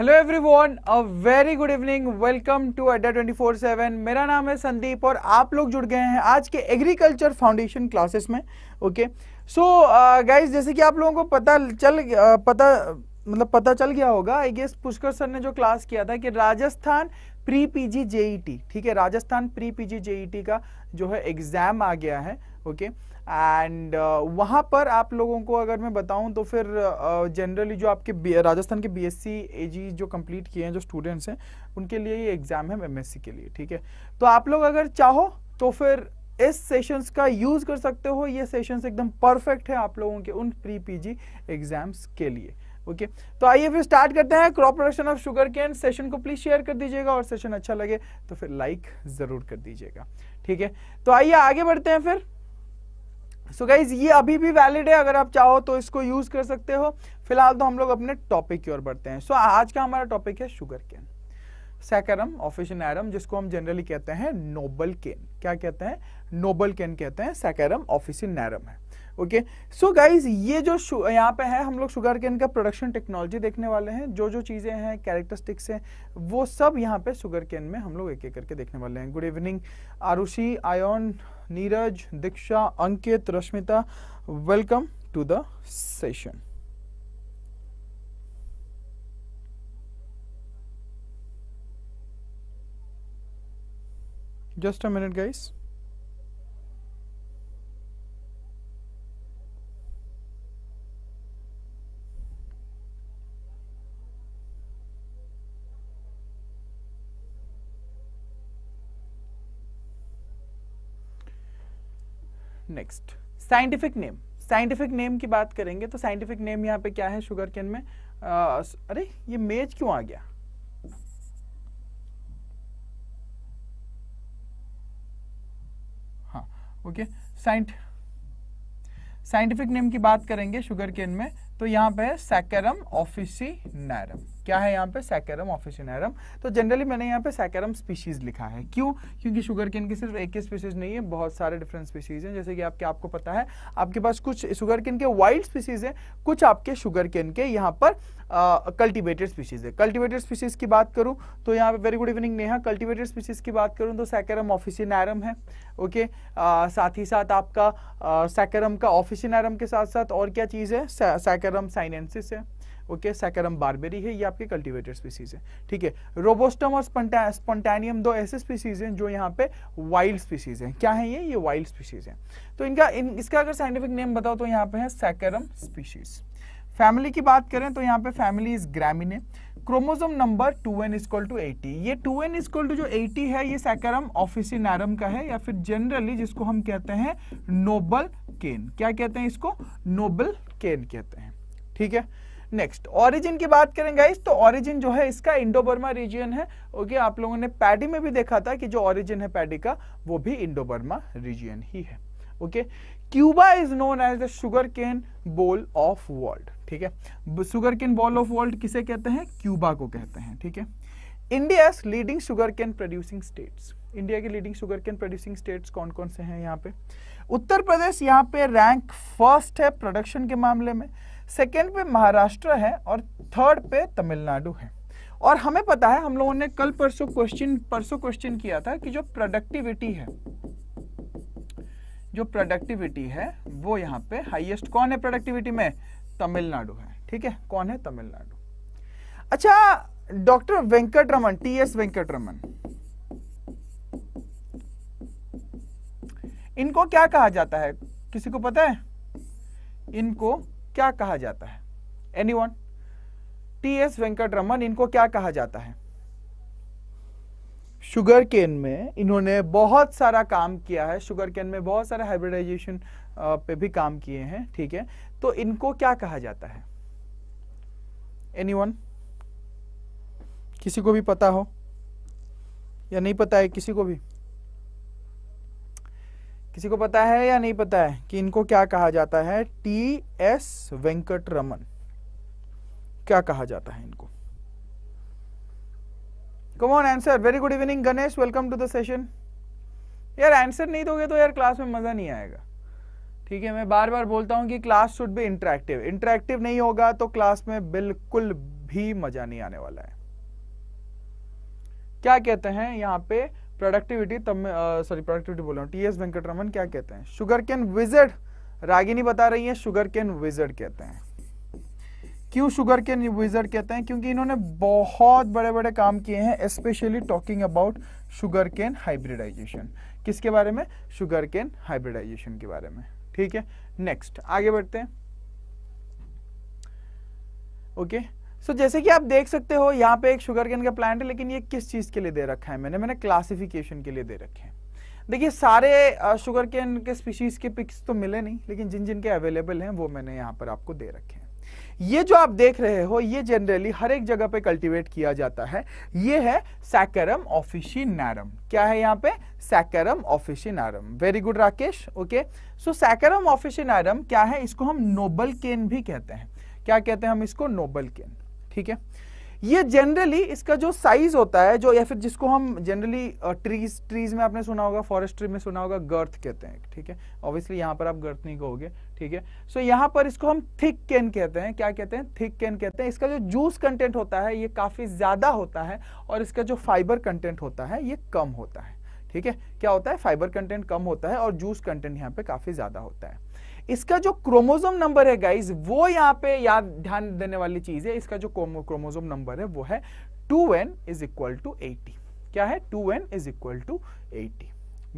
Hello everyone a very good evening welcome to Adda four seven मेरा नाम है संदीप और आप लोग जुड़ गए हैं आज के एग्रीकल्चर फाउंडेशन क्लासेस में ओके सो गाइस जैसे कि आप लोगों को पता चल uh, पता मतलब पता चल गया होगा आई गेस पुष्कर सर ने जो क्लास किया था कि राजस्थान प्री पीजी जेईटी ठीक है राजस्थान प्री पीजी जेईटी का जो है एग्जाम आ गया है ओके okay? एंड uh, वहाँ पर आप लोगों को अगर मैं बताऊँ तो फिर जनरली uh, जो आपके राजस्थान के बी एस सी जो कंप्लीट किए हैं जो स्टूडेंट्स हैं उनके लिए ये एग्ज़ाम है एम के लिए ठीक है तो आप लोग अगर चाहो तो फिर इस सेशंस का यूज़ कर सकते हो ये सेशंस एकदम परफेक्ट है आप लोगों के उन प्री पीजी एग्जाम्स के लिए ओके तो आइए फिर स्टार्ट करते हैं crop production of sugar cane session को प्लीज शेयर कर दीजिएगा और सेशन अच्छा लगे तो फिर लाइक ज़रूर कर दीजिएगा ठीक है तो आइए आगे बढ़ते हैं फिर सो so गाइज ये अभी भी वैलिड है अगर आप चाहो तो इसको यूज कर सकते हो फिलहाल तो हम लोग अपने टॉपिक की ओर बढ़ते हैं सो so, आज का हमारा टॉपिक है शुगर केन सैकरम ऑफिशन एरम जिसको हम जनरली कहते हैं नोबल केन क्या कहते हैं नोबल केन कहते हैं सैकरम ऑफिसिन एरम है ओके सो गाइज ये जो यहाँ पे है हम लोग शुगर केन का प्रोडक्शन टेक्नोलॉजी देखने वाले हैं जो जो चीज़ें हैं कैरेक्टरिस्टिक्स हैं वो सब यहाँ पे शुगर केन में हम लोग एक एक करके देखने वाले हैं good evening Arushi Ayon Neeraj Diksha Ankit Rashmita welcome to the session just a minute guys next scientific name scientific name की बात करेंगे तो साइंटिफिक नेम यहाँ पे क्या है शुगर केन में आ, अरे ये मेज क्यों आ गया ओके साइंट साइंटिफिक नेम की बात करेंगे शुगर केन में तो यहां पे है सैकरम ऑफिसी नैरम क्या है यहाँ पे सैकेरम ऑफिसिनरम तो जनरली मैंने यहाँ पे सैकेरम स्पीशीज लिखा है क्यों क्योंकि शुगर केन की सिर्फ एक ही स्पीशीज नहीं है बहुत सारे डिफरेंट स्पीशीज हैं जैसे कि आपके आपको पता है आपके पास कुछ शुगर केन के वाइल्ड स्पीशीज हैं कुछ आपके शुगर केन के यहाँ पर कल्टिवेटेड स्पीशीज है कल्टिवेटेड स्पीशीज की बात करूँ तो यहाँ पे very good evening Neha cultivated species की बात करूँ तो सैकेरम ऑफिसिनैरम है ओके साथ ही साथ आपका सैकेरम का ऑफिसिनैरम के साथ साथ और क्या चीज़ है सैकेरम साइनेंसिस है ओके सैकरम बारबेरी है ये आपके कल्टिवेटेड स्पीसीज है ठीक है रोबोस्टम और स्पॉन्टेनियम दो ऐसे स्पीसीज हैं जो यहाँ पे वाइल्ड स्पीसीज हैं क्या है ये ये वाइल्ड स्पीसीज हैं तो इनका इन इसका अगर साइंटिफिक नेम बताओ तो यहाँ पे है सैकरम स्पीसीज फैमिली की बात करें तो यहाँ पे family is Gramineae chromosome number 2n n is equal to eighty ये 2n एन इजक्वल टू जो 80 है ये सैकरम ऑफिसिनारम का है या फिर जनरली जिसको हम कहते हैं नोबल केन क्या कहते हैं इसको नोबल केन कहते हैं ठीक है नेक्स्ट ऑरिजिन की बात करें गाइस तो ऑरिजिन जो है इसका इंडो बर्मा रीजन है ओके आप लोगों ने पैडी में भी देखा था कि जो ऑरिजिन है पैडी का वो भी इंडो बर्मा रीजन ही है okay Cuba is known as the sugar cane bowl of world ठीक है sugar cane bowl of world किसे कहते हैं क्यूबा को कहते हैं ठीक है India leading sugar cane producing states India के leading sugar cane producing states कौन कौन से हैं यहाँ पे उत्तर प्रदेश यहाँ पे रैंक फर्स्ट है प्रोडक्शन के मामले में सेकेंड पे महाराष्ट्र है और थर्ड पे तमिलनाडु है और हमें पता है हम लोगों ने कल परसों क्वेश्चन परसों क्वेश्चन किया था कि जो प्रोडक्टिविटी है जो प्रोडक्टिविटी है वो यहाँ पे हाईएस्ट कौन है प्रोडक्टिविटी में तमिलनाडु है ठीक है कौन है तमिलनाडु अच्छा doctor Venkatraman T S Venkatraman इनको क्या कहा जाता है किसी को पता है इनको क्या कहा जाता है anyone T S Venkatraman इनको क्या कहा जाता है शुगर केन में इन्होंने बहुत सारा काम किया है शुगर केन में बहुत सारे हाइब्रिडाइजेशन पे भी काम किए हैं ठीक है तो इनको क्या कहा जाता है एनीवन किसी को भी पता हो या नहीं पता है किसी को भी किसी को पता है या नहीं पता है कि इनको क्या कहा जाता है टी एस वेंकट रमन क्या कहा जाता है इनको come on answer very good evening Ganesh welcome to the session यार आंसर नहीं दोगे तो यार क्लास में मज़ा नहीं आएगा ठीक है मैं बार बार बोलता हूं कि क्लास शुड भी इंटरेक्टिव इंटरेक्टिव नहीं होगा तो क्लास में बिल्कुल भी मज़ा नहीं आने वाला है क्या कहते हैं यहां पर प्रोडक्टिविटी तब मैं सॉरी प्रोडक्टिविटी बोल रहा हूँ टी एस वेंकटरमन क्या कहते हैं शुगर कैन विजिट रागिनी बता रही है शुगर कैन विजिट कहते हैं क्यों शुगर कैन विजिट कहते हैं क्योंकि इन्होंने बहुत बड़े बड़े काम किए हैं specially talking about sugar cane hybridization किसके बारे में शुगर कैन हाइब्रिडाइजेशन के बारे में ठीक है नेक्स्ट आगे बढ़ते हैं ओके okay? सो so, जैसे कि आप देख सकते हो यहाँ पे एक शुगर कैन का प्लांट है लेकिन ये किस चीज़ के लिए दे रखा है मैंने मैंने क्लासिफिकेशन के लिए दे रखे हैं देखिए सारे शुगर कैन के स्पीशीज़ के पिक्स तो मिले नहीं लेकिन जिन जिन के अवेलेबल हैं वो मैंने यहाँ पर आपको दे रखे हैं ये जो आप देख रहे हो ये जनरली हर एक जगह पे कल्टीवेट किया जाता है ये है सैकरम ऑफिशिनैरम क्या है यहाँ पे सैकरम नारम very good Rakesh okay so Saccharum officinarum क्या है इसको हम नोबल केन भी कहते हैं क्या कहते हैं हम इसको नोबल केन ठीक है ये जनरली इसका जो साइज होता है जो या फिर जिसको हम जनरली ट्रीज ट्रीज में आपने सुना होगा फॉरेस्ट्री में सुना होगा गर्थ कहते हैं ठीक है ऑब्वियसली यहाँ पर आप गर्थ नहीं कहोगे ठीक है सो so, यहाँ पर इसको हम थिक कैन कहते हैं क्या कहते हैं थिक कैन कहते हैं इसका जो जूस कंटेंट होता है ये काफ़ी ज़्यादा होता है और इसका जो फाइबर कंटेंट होता है ये कम होता है ठीक है क्या होता है फाइबर कंटेंट कम होता है और जूस कंटेंट यहाँ पे काफ़ी ज़्यादा होता है इसका जो क्रोमोजोम नंबर है गाइज वो यहाँ पे याद ध्यान देने वाली चीज है इसका जो क्रोमोजोम नंबर है वो है two n is equal to eighty क्या है two n is equal to eighty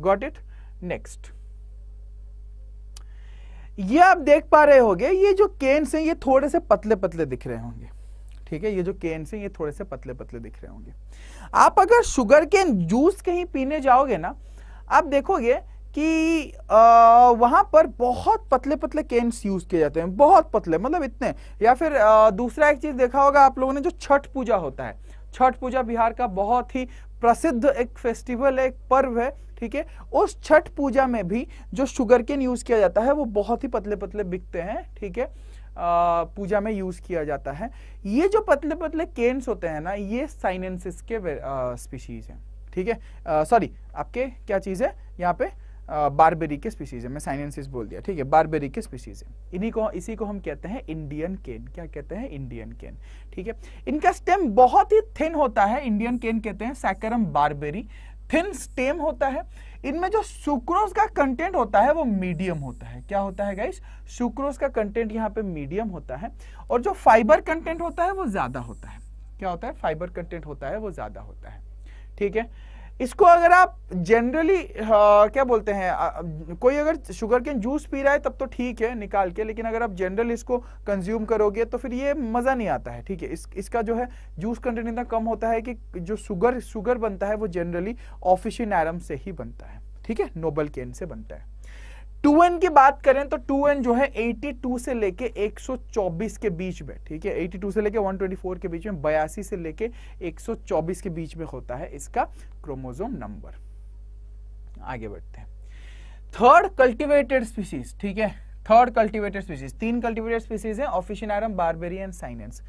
got it next ये आप देख पा रहे होंगे ये जो केन्स हैं ये थोड़े से पतले पतले दिख रहे होंगे ठीक है ये जो केन्स हैं ये थोड़े से पतले पतले दिख रहे होंगे आप अगर शुगर केन जूस कहीं पीने जाओगे ना आप देखोगे कि वहां पर बहुत पतले पतले केन्स यूज किए जाते हैं बहुत पतले मतलब इतने या फिर आ, दूसरा एक चीज देखा होगा आप लोगों ने जो छठ पूजा होता है छठ पूजा बिहार का बहुत ही प्रसिद्ध एक फेस्टिवल है एक पर्व है ठीक है उस छठ पूजा में भी जो शुगर केन यूज किया जाता है वो बहुत ही पतले पतले बिकते हैं ठीक है पूजा में यूज किया जाता है ये जो पतले पतले केन्स होते हैं ना ये साइनेंसिस के स्पीशीज हैं ठीक है सॉरी आपके क्या चीज है यहाँ पे बारबेरी के स्पीसीज है मैं साइनेंसिस बोल दिया ठीक है बारबेरी के स्पीसीज है इन्हीं को इसी को हम कहते हैं इंडियन केन क्या कहते हैं इंडियन केन ठीक है इनका स्टेम बहुत ही थिन होता है इंडियन केन कहते हैं सैकरम बारबेरी थिन स्टेम होता है इनमें जो सुक्रोज का कंटेंट होता है वो मीडियम होता है क्या होता है गाइस सुक्रोज का कंटेंट यहाँ पे मीडियम होता है और जो फाइबर कंटेंट होता है वो ज्यादा होता है क्या होता है फाइबर कंटेंट होता है वो ज्यादा होता है ठीक है इसको अगर आप जनरली क्या बोलते हैं कोई अगर शुगर केन जूस पी रहा है तब तो ठीक है निकाल के लेकिन अगर आप जनरल इसको कंज्यूम करोगे तो फिर ये मज़ा नहीं आता है ठीक है इस, इसका जो है जूस कंटेंट इतना कम होता है कि जो शुगर शुगर बनता है वो जनरली ऑफिशिन से ही बनता है ठीक है नोबल केन से बनता है 2n की बात करें तो 2n जो है 82 से लेके 124 के बीच में ठीक है 82 से लेके 124 के बीच में बयासी से लेके 124 के बीच में होता है इसका क्रोमोजोम नंबर आगे बढ़ते हैं थर्ड कल्टिवेटेड स्पीसीज ठीक है थर्ड कल्टीवेटेड स्पीसीज तीन कल्टीवेटेड स्पीसीज है ऑफिशिनारम बारबेरियन साइनेंस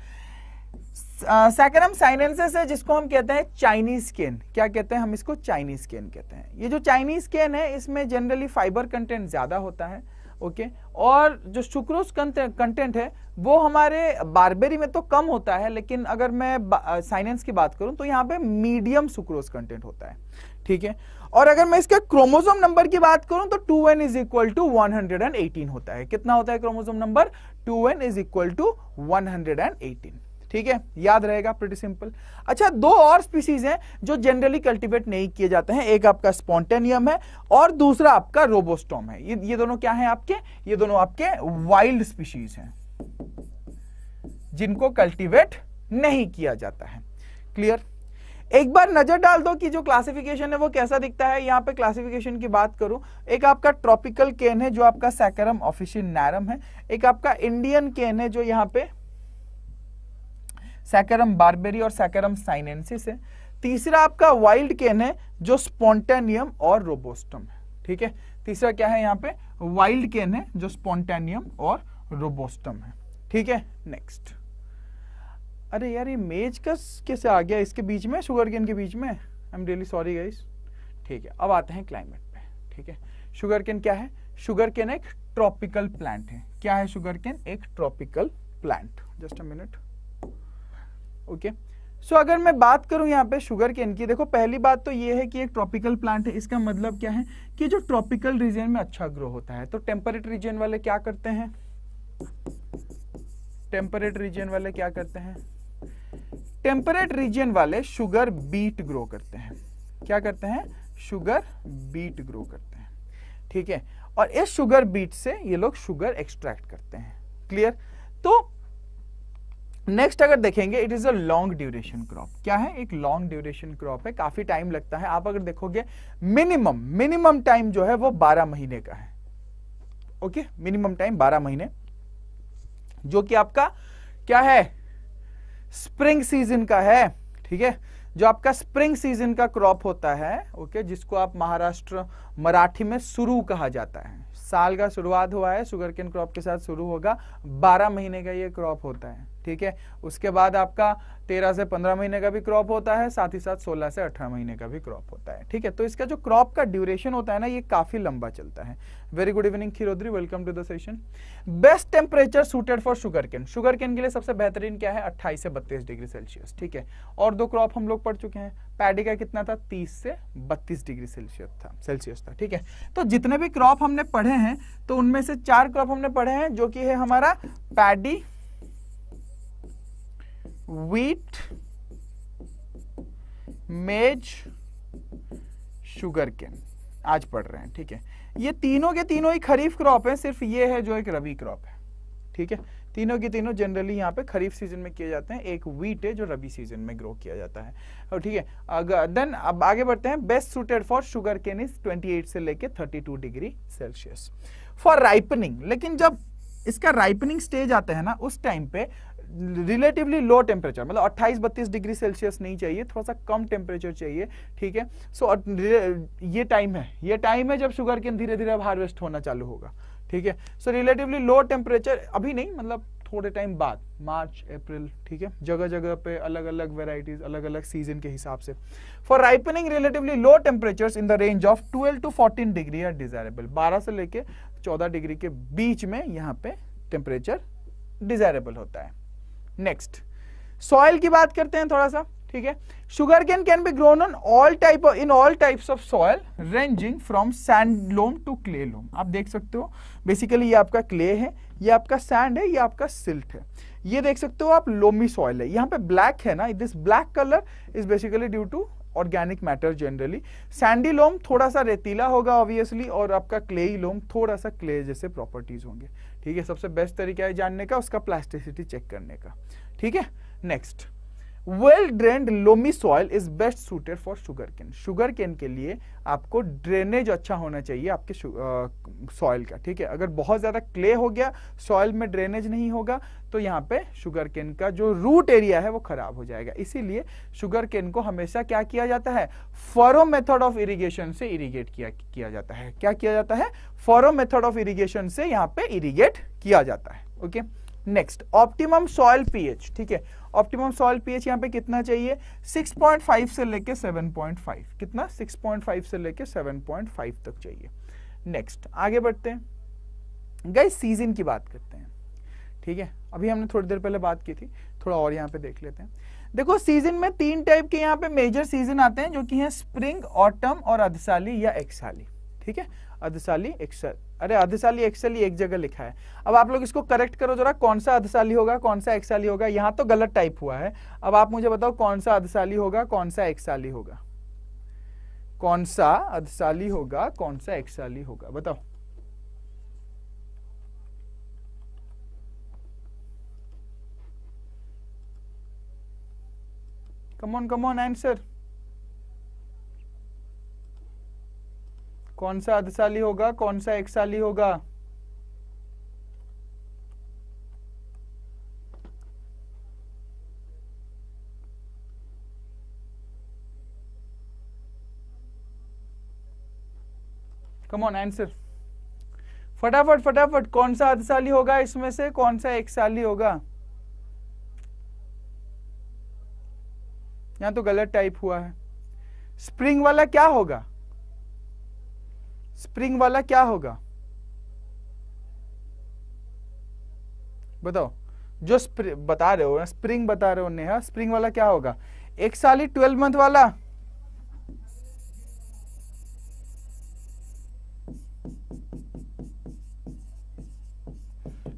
सैकरम साइनेंसेस है जिसको हम कहते हैं चाइनीज केन क्या कहते हैं हम इसको चाइनीज केन कहते हैं ये जो चाइनीज केन है इसमें जनरली फाइबर कंटेंट ज़्यादा होता है ओके okay? और जो शुक्रोज कंटेंट है वो हमारे बारबेरी में तो कम होता है लेकिन अगर मैं साइनेंस की बात करूं तो यहाँ पे मीडियम सुक्रोज कंटेंट होता है ठीक है और अगर मैं इसके क्रोमोजोम नंबर की बात करूं तो 2n n is equal to one होता है कितना होता है chromosome number 2n n is equal to one ठीक है याद रहेगा प्रिटी सिंपल अच्छा दो और स्पीसीज हैं जो जनरली कल्टीवेट नहीं किए जाते हैं एक आपका स्पॉन्टेनियम है और दूसरा आपका रोबोस्टोम है ये ये दोनों क्या है आपके ये दोनों आपके वाइल्ड स्पीसीज हैं जिनको कल्टीवेट नहीं किया जाता है क्लियर एक बार नजर डाल दो कि जो क्लासिफिकेशन है वो कैसा दिखता है यहाँ पे क्लासिफिकेशन की बात करूं एक आपका ट्रॉपिकल केन है जो आपका सैकरम ऑफिशियन नैरम है एक आपका इंडियन केन है जो यहाँ पे सैकेरम बारबेरी और सैकेरम साइनेंसिस है तीसरा आपका वाइल्ड केन है जो स्पॉन्टेनियम और रोबोस्टम है ठीक है तीसरा क्या है यहाँ पे वाइल्ड केन है जो स्पॉन्टेनियम और रोबोस्टम है ठीक है नेक्स्ट अरे यार ये मेज कैसे आ गया इसके बीच में शुगर केन के बीच में I am really sorry guys ठीक है अब आते हैं क्लाइमेट पे ठीक है शुगर केन क्या है शुगर केन एक ट्रॉपिकल प्लांट है क्या है शुगर केन एक tropical plant just a minute okay so अगर मैं बात करूं यहाँ पे शुगर केन की देखो पहली बात तो ये है कि एक ट्रॉपिकल प्लांट है इसका मतलब क्या है कि जो ट्रॉपिकल रीजन में अच्छा ग्रो होता है तो टेम्परेट रीजन वाले क्या करते हैं टेम्परेट रीजन वाले क्या करते हैं टेम्परेट रीजन वाले शुगर बीट ग्रो करते हैं क्या करते हैं शुगर बीट ग्रो करते हैं ठीक है और इस शुगर बीट से ये लोग शुगर एक्सट्रैक्ट करते हैं क्लियर तो नेक्स्ट अगर देखेंगे it is a long duration crop क्या है एक लॉन्ग ड्यूरेशन क्रॉप है काफी टाइम लगता है आप अगर देखोगे मिनिमम मिनिमम टाइम जो है वो 12 महीने का है ओके मिनिमम टाइम 12 महीने जो कि आपका क्या है स्प्रिंग सीजन का है ठीक है जो आपका स्प्रिंग सीजन का क्रॉप होता है ओके जिसको आप महाराष्ट्र मराठी में शुरू कहा जाता है साल का शुरुआत हुआ है सुगर केन क्रॉप के साथ शुरू होगा 12 महीने का ये क्रॉप होता है ठीक है उसके बाद आपका तेरह से पंद्रह महीने का भी क्रॉप होता है साथ ही साथ सोलह से अठारह महीने का भी क्रॉप होता है ठीक है तो इसका जो क्रॉप का ड्यूरेशन होता है ना ये काफी लंबा चलता है very good evening Khirodri welcome to the session best temperature suited for sugar cane sugar cane के लिए सबसे बेहतरीन क्या है अट्ठाईस से बत्तीस डिग्री सेल्सियस ठीक है और दो क्रॉप हम लोग पढ़ चुके हैं पैडी का कितना था तीस से बत्तीस डिग्री सेल्सियस था सेल्सियस था ठीक है तो जितने भी क्रॉप हमने पढ़े हैं तो उनमें से चार क्रॉप हमने पढ़े हैं जो कि है हमारा paddy wheat maize sugar cane आज पढ़ रहे हैं ठीक है ये तीनों के तीनों ही खरीफ क्रॉप है सिर्फ ये है जो एक रबी क्रॉप है ठीक है तीनों के तीनों जनरली यहाँ पे खरीफ सीजन में किए जाते हैं एक वीट है जो रबी सीजन में ग्रो किया जाता है और ठीक है अगर देन अब आगे बढ़ते हैं best suited for sugar cane is 28 से लेके 32 डिग्री सेल्सियस फॉर राइपनिंग लेकिन जब इसका राइपनिंग स्टेज आता है ना उस टाइम पे रिलेटिवली लो टेम्परेचर मतलब 28 बत्तीस डिग्री सेल्सियस नहीं चाहिए थोड़ा सा कम टेम्परेचर चाहिए ठीक है सो so, ये टाइम है ये टाइम है जब शुगर केन धीरे धीरे अब हार्वेस्ट होना चालू होगा ठीक है सो रिलेटिवली लो टेम्परेचर अभी नहीं मतलब थोड़े टाइम बाद मार्च अप्रैल ठीक है जगह जगह पे अलग अलग वेराइटीज अलग अलग सीजन के हिसाब से for ripening relatively low temperature in the range of 12 to 14 degree are desirable 12 से लेके 14 डिग्री के बीच में यहाँ पे टेम्परेचर डिजायरेबल होता है नेक्स्ट सॉइल की बात करते हैं थोड़ा सा ठीक है sugar cane can be grown on all type in all types of soil ranging from sand loam to clay loam आप देख सकते हो बेसिकली ये आपका क्ले है ये आपका सैंड है ये आपका सिल्ट है ये देख सकते हो आप लोमी सॉइल है यहाँ पे ब्लैक है ना this black colour is basically due to organic matter generally sandy loam थोड़ा सा रेतीला होगा ऑब्वियसली और आपका क्ले लोम थोड़ा सा क्ले जैसे प्रॉपर्टीज होंगे ठीक है सबसे बेस्ट तरीका है जानने का उसका प्लास्टिसिटी चेक करने का ठीक है next well drained loamy soil is best suited for sugar cane sugar cane के लिए आपको ड्रेनेज अच्छा होना चाहिए आपके सॉइल का ठीक है अगर बहुत ज़्यादा क्ले हो गया सॉइल में ड्रेनेज नहीं होगा तो यहाँ पे शुगर केन का जो रूट एरिया है वो खराब हो जाएगा इसीलिए शुगर केन को हमेशा क्या किया जाता है फॉरो मेथड ऑफ इरिगेशन से इरिगेट किया किया जाता है क्या किया जाता है फॉरो मेथड ऑफ इरिगेशन से यहाँ पे इरिगेट किया जाता है okay okay? Next optimum soil pH ठीक है ऑप्टिमम सॉइल पीएच यहां पे कितना चाहिए 6.5 से लेके 7.5 कितना 6.5 से लेके 7.5 तक चाहिए नेक्स्ट आगे बढ़ते हैं गाइस सीजन की बात करते हैं ठीक है अभी हमने थोड़ी देर पहले बात की थी थोड़ा और यहां पे देख लेते हैं देखो सीजन में तीन टाइप के यहाँ पे मेजर सीजन आते हैं जो कि हैं स्प्रिंग ऑटम और अधसाली या एक्साली ठीक है अधसाली एक्साली अरे अधशाली एक्सली एक जगह लिखा है अब आप लोग इसको करेक्ट करो जरा कौन सा अधशाली होगा कौन सा एक्साली होगा यहां तो गलत टाइप हुआ है अब आप मुझे बताओ कौन सा अधशाली होगा कौन सा एक्साली होगा कौन सा अधशाली होगा कौन सा एक्साली होगा बताओ कमोन कमोन आंसर कौन सा अर्धशाली होगा कौन सा एकशाली होगा कम ऑन आंसर फटाफट फटाफट कौन सा अर्धशाली होगा इसमें से कौन सा एकशाली होगा यहां तो गलत टाइप हुआ है स्प्रिंग वाला क्या होगा स्प्रिंग वाला क्या होगा बताओ जो बता रहे हो ना स्प्रिंग बता रहे हो नेहा स्प्रिंग वाला क्या होगा एक साल ही ट्वेल्व मंथ वाला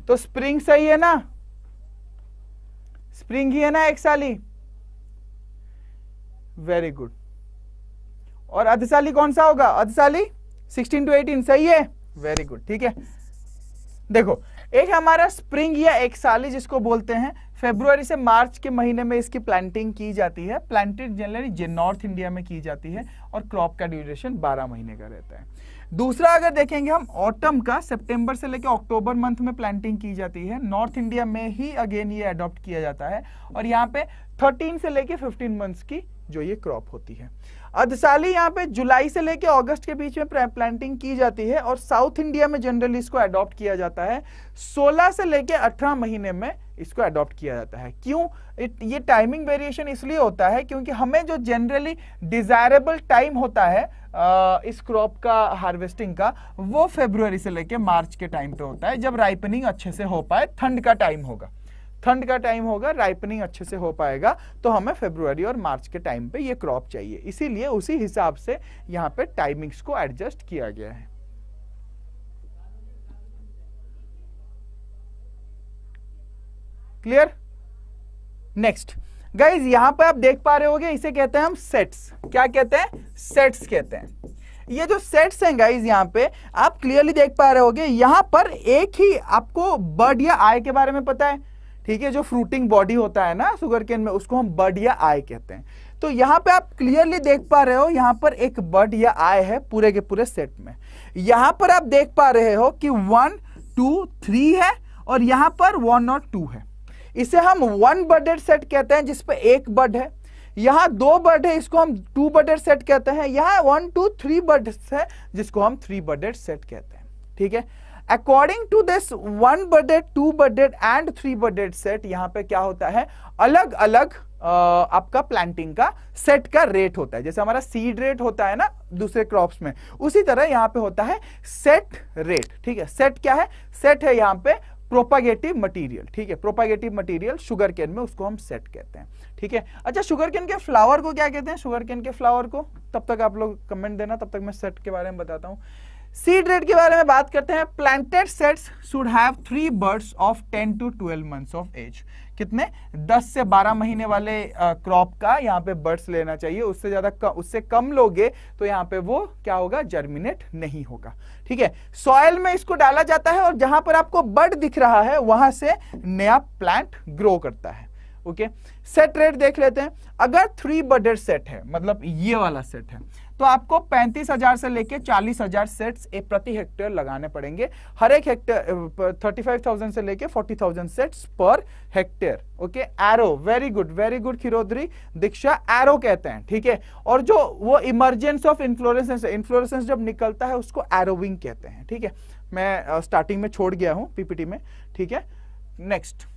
तो स्प्रिंग सही है ना स्प्रिंग ही है ना एक साली वेरी गुड और अर्धसाली कौन सा होगा अर्धसाली सिक्सटीन टू एटीन सही है वेरी गुड ठीक है देखो एक हमारा स्प्रिंग या एक साली जिसको बोलते हैं फेब्रुवरी से मार्च के महीने में इसकी प्लांटिंग की जाती है प्लांटिंग जनरली नॉर्थ इंडिया में की जाती है और क्रॉप का ड्यूरेशन 12 महीने का रहता है दूसरा अगर देखेंगे हम ऑटम का सितंबर से लेकर अक्टूबर मंथ में प्लांटिंग की जाती है नॉर्थ इंडिया में ही अगेन ये अडॉप्ट किया जाता है और यहाँ पे थर्टीन से लेकर फिफ्टीन मंथ्स की जो ये क्रॉप होती है अधसाली यहाँ पे जुलाई से लेके अगस्त के बीच में प्लांटिंग की जाती है और साउथ इंडिया में जनरली इसको अडॉप्ट किया जाता है 16 से लेके 18 महीने में इसको अडॉप्ट किया जाता है क्यों ये टाइमिंग वेरिएशन इसलिए होता है क्योंकि हमें जो जनरली डिजायरेबल टाइम होता है इस क्रॉप का हार्वेस्टिंग का वो फेब्रुवरी से लेके मार्च के टाइम पे होता है जब राइपनिंग अच्छे से हो पाए ठंड का टाइम होगा ठंड का टाइम होगा राइपनिंग अच्छे से हो पाएगा तो हमें फेब्रुवरी और मार्च के टाइम पे ये क्रॉप चाहिए इसीलिए उसी हिसाब से यहाँ पे टाइमिंग्स को एडजस्ट किया गया है क्लियर नेक्स्ट गाइज यहां पे आप देख पा रहे होंगे इसे कहते हैं हम सेट्स क्या कहते हैं सेट्स कहते हैं ये जो सेट्स हैं गाइज यहाँ पे आप क्लियरली देख पा रहे होगे यहाँ पर एक ही आपको बर्ड या आय के बारे में पता है ठीक है जो फ्रूटिंग बॉडी होता है ना सुगर केन में उसको हम बड या आय कहते हैं तो यहाँ पे आप क्लियरली देख पा रहे हो यहाँ पर एक बड या आय है पूरे के पूरे सेट में यहाँ पर आप देख पा रहे हो कि वन टू थ्री है और यहाँ पर वन और टू है इसे हम वन बडेड सेट कहते हैं जिसपे एक बर्ड है यहाँ दो बर्ड है इसको हम टू बडेड सेट कहते हैं यहाँ वन टू थ्री बर्ड है जिसको हम थ्री बर्डेड सेट कहते हैं ठीक है according to this one budded two budded and three budded set यहां पे क्या होता है अलग अलग आपका प्लांटिंग का सेट का रेट होता है जैसे हमारा सीड रेट होता है ना दूसरे क्रॉप्स में उसी तरह यहां पे होता है सेट रेट ठीक है सेट क्या है सेट है यहां पे प्रोपागेटिव मटेरियल ठीक है प्रोपागेटिव मटेरियल शुगर केन में उसको हम सेट कहते हैं ठीक है अच्छा शुगर केन के फ्लावर को क्या कहते हैं शुगर केन के फ्लावर को तब तक आप लोग कमेंट देना तब तक मैं सेट के बारे में बताता हूँ सीड रेट के बारे में बात करते हैं planted sets should have three buds of ten to twelve months of age कितने दस से बारह महीने वाले क्रॉप का यहाँ पे बर्ड्स लेना चाहिए उससे ज़्यादा उससे कम लोगे तो यहाँ पे वो क्या होगा जर्मिनेट नहीं होगा ठीक है सॉयल में इसको डाला जाता है और जहां पर आपको बर्ड दिख रहा है वहां से नया प्लांट ग्रो करता है ओके सेट रेट देख लेते हैं अगर थ्री बर्डेड सेट है मतलब ये वाला सेट है तो आपको पैंतीस हजार से लेके चालीस हजार सेट्स प्रति हेक्टेयर लगाने पड़ेंगे हर एक हेक्टेयर थर्टी फाइव थाउजेंड से लेके forty thousand sets per hectare okay arrow very good very good Khirodri Diksha arrow कहते हैं ठीक है और जो वो इमरजेंस ऑफ इन्फ्लोरेसेंस इन्फ्लोरेसेंस जब निकलता है उसको एरोविंग कहते हैं ठीक है मैं स्टार्टिंग में छोड़ गया हूँ पीपीटी में ठीक है नेक्स्ट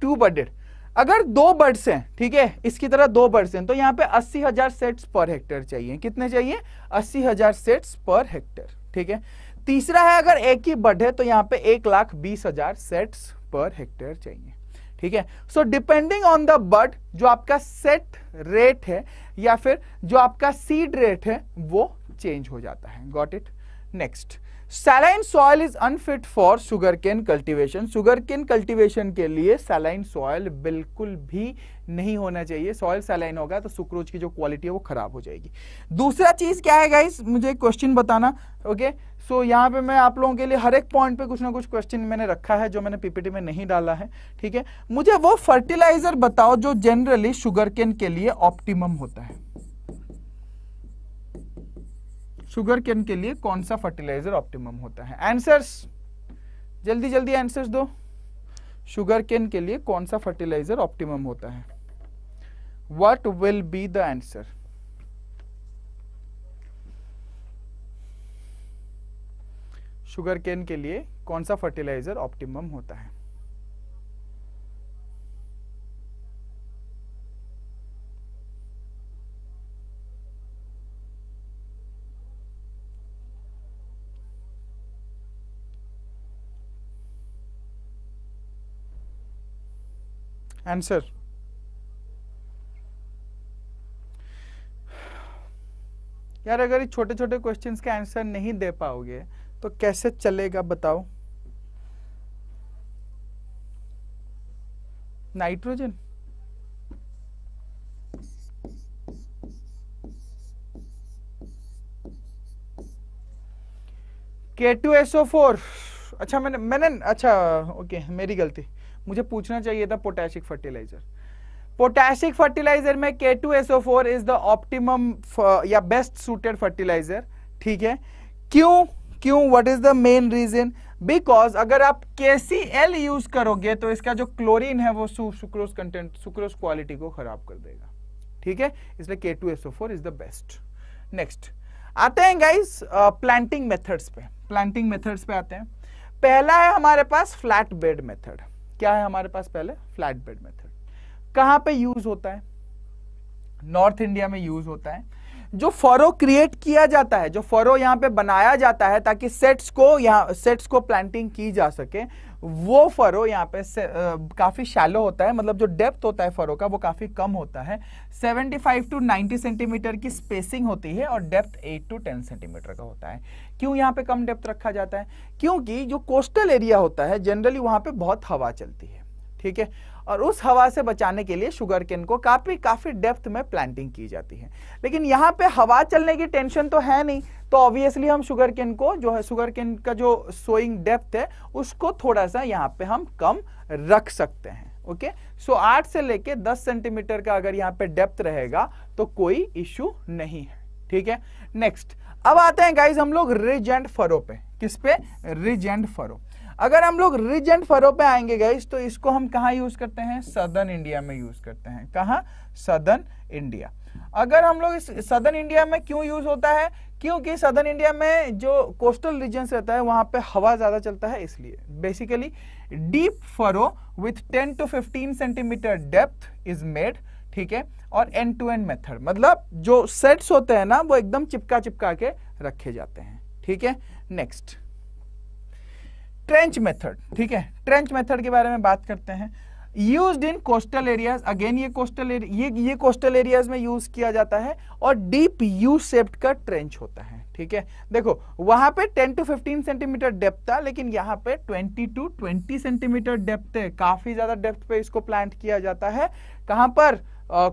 टू बडेड अगर दो बर्ड्स हैं ठीक है इसकी तरह दो बर्ड्स हैं तो यहाँ पे अस्सी हजार सेट्स पर हेक्टर चाहिए कितने चाहिए अस्सी हजार सेट्स पर हेक्टर ठीक है तीसरा है अगर एक ही बर्ड है तो यहाँ पे एक लाख बीस हजार सेट्स पर हेक्टर चाहिए ठीक है so depending on the bud जो आपका सेट रेट है या फिर जो आपका सीड रेट है वो चेंज हो जाता है got it next saline soil is unfit for sugar cane cultivation sugar cane cultivation के लिए सैलाइन सॉयल बिल्कुल भी नहीं होना चाहिए सॉयल सैलाइन होगा तो सुक्रोज की जो क्वालिटी है वो खराब हो जाएगी दूसरा चीज क्या है गाइस मुझे एक क्वेश्चन बताना ओके सो so, यहाँ पे मैं आप लोगों के लिए हर एक पॉइंट पे कुछ ना कुछ क्वेश्चन मैंने रखा है जो मैंने पीपीटी में नहीं डाला है ठीक है मुझे वो फर्टिलाइजर बताओ जो जनरली शुगर केन के लिए ऑप्टिमम होता है शुगर केन के लिए कौन सा फर्टिलाइजर ऑप्टिमम होता है आंसर्स जल्दी जल्दी आंसर्स दो शुगर केन के लिए कौन सा फर्टिलाइजर ऑप्टिमम होता है what will be the answer sugar cane के लिए कौन सा फर्टिलाइजर ऑप्टिमम होता है आंसर यार अगर छोटे छोटे क्वेश्चंस के आंसर नहीं दे पाओगे तो कैसे चलेगा बताओ नाइट्रोजन के टू एस ओ फोर अच्छा मैंने मैंने अच्छा ओके मेरी गलती मुझे पूछना चाहिए था पोटेशिक फर्टिलाइजर पोटेशिक फर्टिलाइजर में K two SO four is the optimum या बेस्ट सुटेड फर्टिलाइजर ठीक है क्यों क्यों what is the main reason because अगर आप एल यूज करोगे तो इसका जो क्लोरिन है वो सुक्रोज कंटेंट सुक्रोज क्वालिटी को खराब कर देगा ठीक है इसलिए K two SO four is the best next आते हैं गाइज प्लांटिंग मेथड्स पे प्लांटिंग मेथड्स पे आते हैं पहला है हमारे पास फ्लैट बेड मेथड क्या है हमारे पास पहले फ्लैट बेड मेथड कहां पे यूज होता है नॉर्थ इंडिया में यूज होता है जो फरो क्रिएट किया जाता है जो फरो यहां पे बनाया जाता है ताकि सेट्स को यहां सेट्स को प्लांटिंग की जा सके वो फरो यहाँ पे से, आ, काफी शैलो होता है मतलब जो डेप्थ होता है फरो का वो काफी कम होता है 75 टू 90 सेंटीमीटर की स्पेसिंग होती है और डेप्थ 8 टू 10 सेंटीमीटर का होता है क्यों यहाँ पे कम डेप्थ रखा जाता है क्योंकि जो कोस्टल एरिया होता है जनरली वहां पे बहुत हवा चलती है ठीक है और उस हवा से बचाने के लिए शुगर केन को काफ़ी काफ़ी डेप्थ में प्लांटिंग की जाती है लेकिन यहाँ पे हवा चलने की टेंशन तो है नहीं तो ऑब्वियसली हम शुगर केन को जो है शुगर केन का जो सोइंग डेप्थ है उसको थोड़ा सा यहाँ पे हम कम रख सकते हैं ओके सो आठ से लेके दस सेंटीमीटर का अगर यहाँ पे डेप्थ रहेगा तो कोई इश्यू नहीं है ठीक है नेक्स्ट अब आते हैं गाइज हम लोग रिजेंट फरो पे किस पे रिजेंट फरो अगर हम लोग रिज एंड फरो पे आएंगे गाइस तो इसको हम कहाँ यूज करते हैं सदर्न इंडिया में यूज करते हैं कहा सदर्न इंडिया अगर हम लोग इस सदर्न इंडिया में क्यों यूज होता है क्योंकि सदर्न इंडिया में जो कोस्टल रीजन रहता है वहां पे हवा ज्यादा चलता है इसलिए basically deep furrow with 10 to 15 centimeter depth is made ठीक है और एंड टू एंड मेथड मतलब जो सेट्स होते हैं ना वो एकदम चिपका चिपका के रखे जाते हैं ठीक है नेक्स्ट ट्रेंच मेथड ठीक है ट्रेंच मेथड के बारे में बात करते हैं use in coastal areas again ये कोस्टल ये ये कोस्टल एरियाज में यूज किया जाता है और डीप यू सेप्ट का ट्रेंच होता है ठीक है देखो वहां पे 10 टू 15 सेंटीमीटर डेप्थ था लेकिन यहाँ पे 20 टू 20 सेंटीमीटर डेप्थ है काफी ज्यादा डेप्थ पे इसको प्लांट किया जाता है कहां पर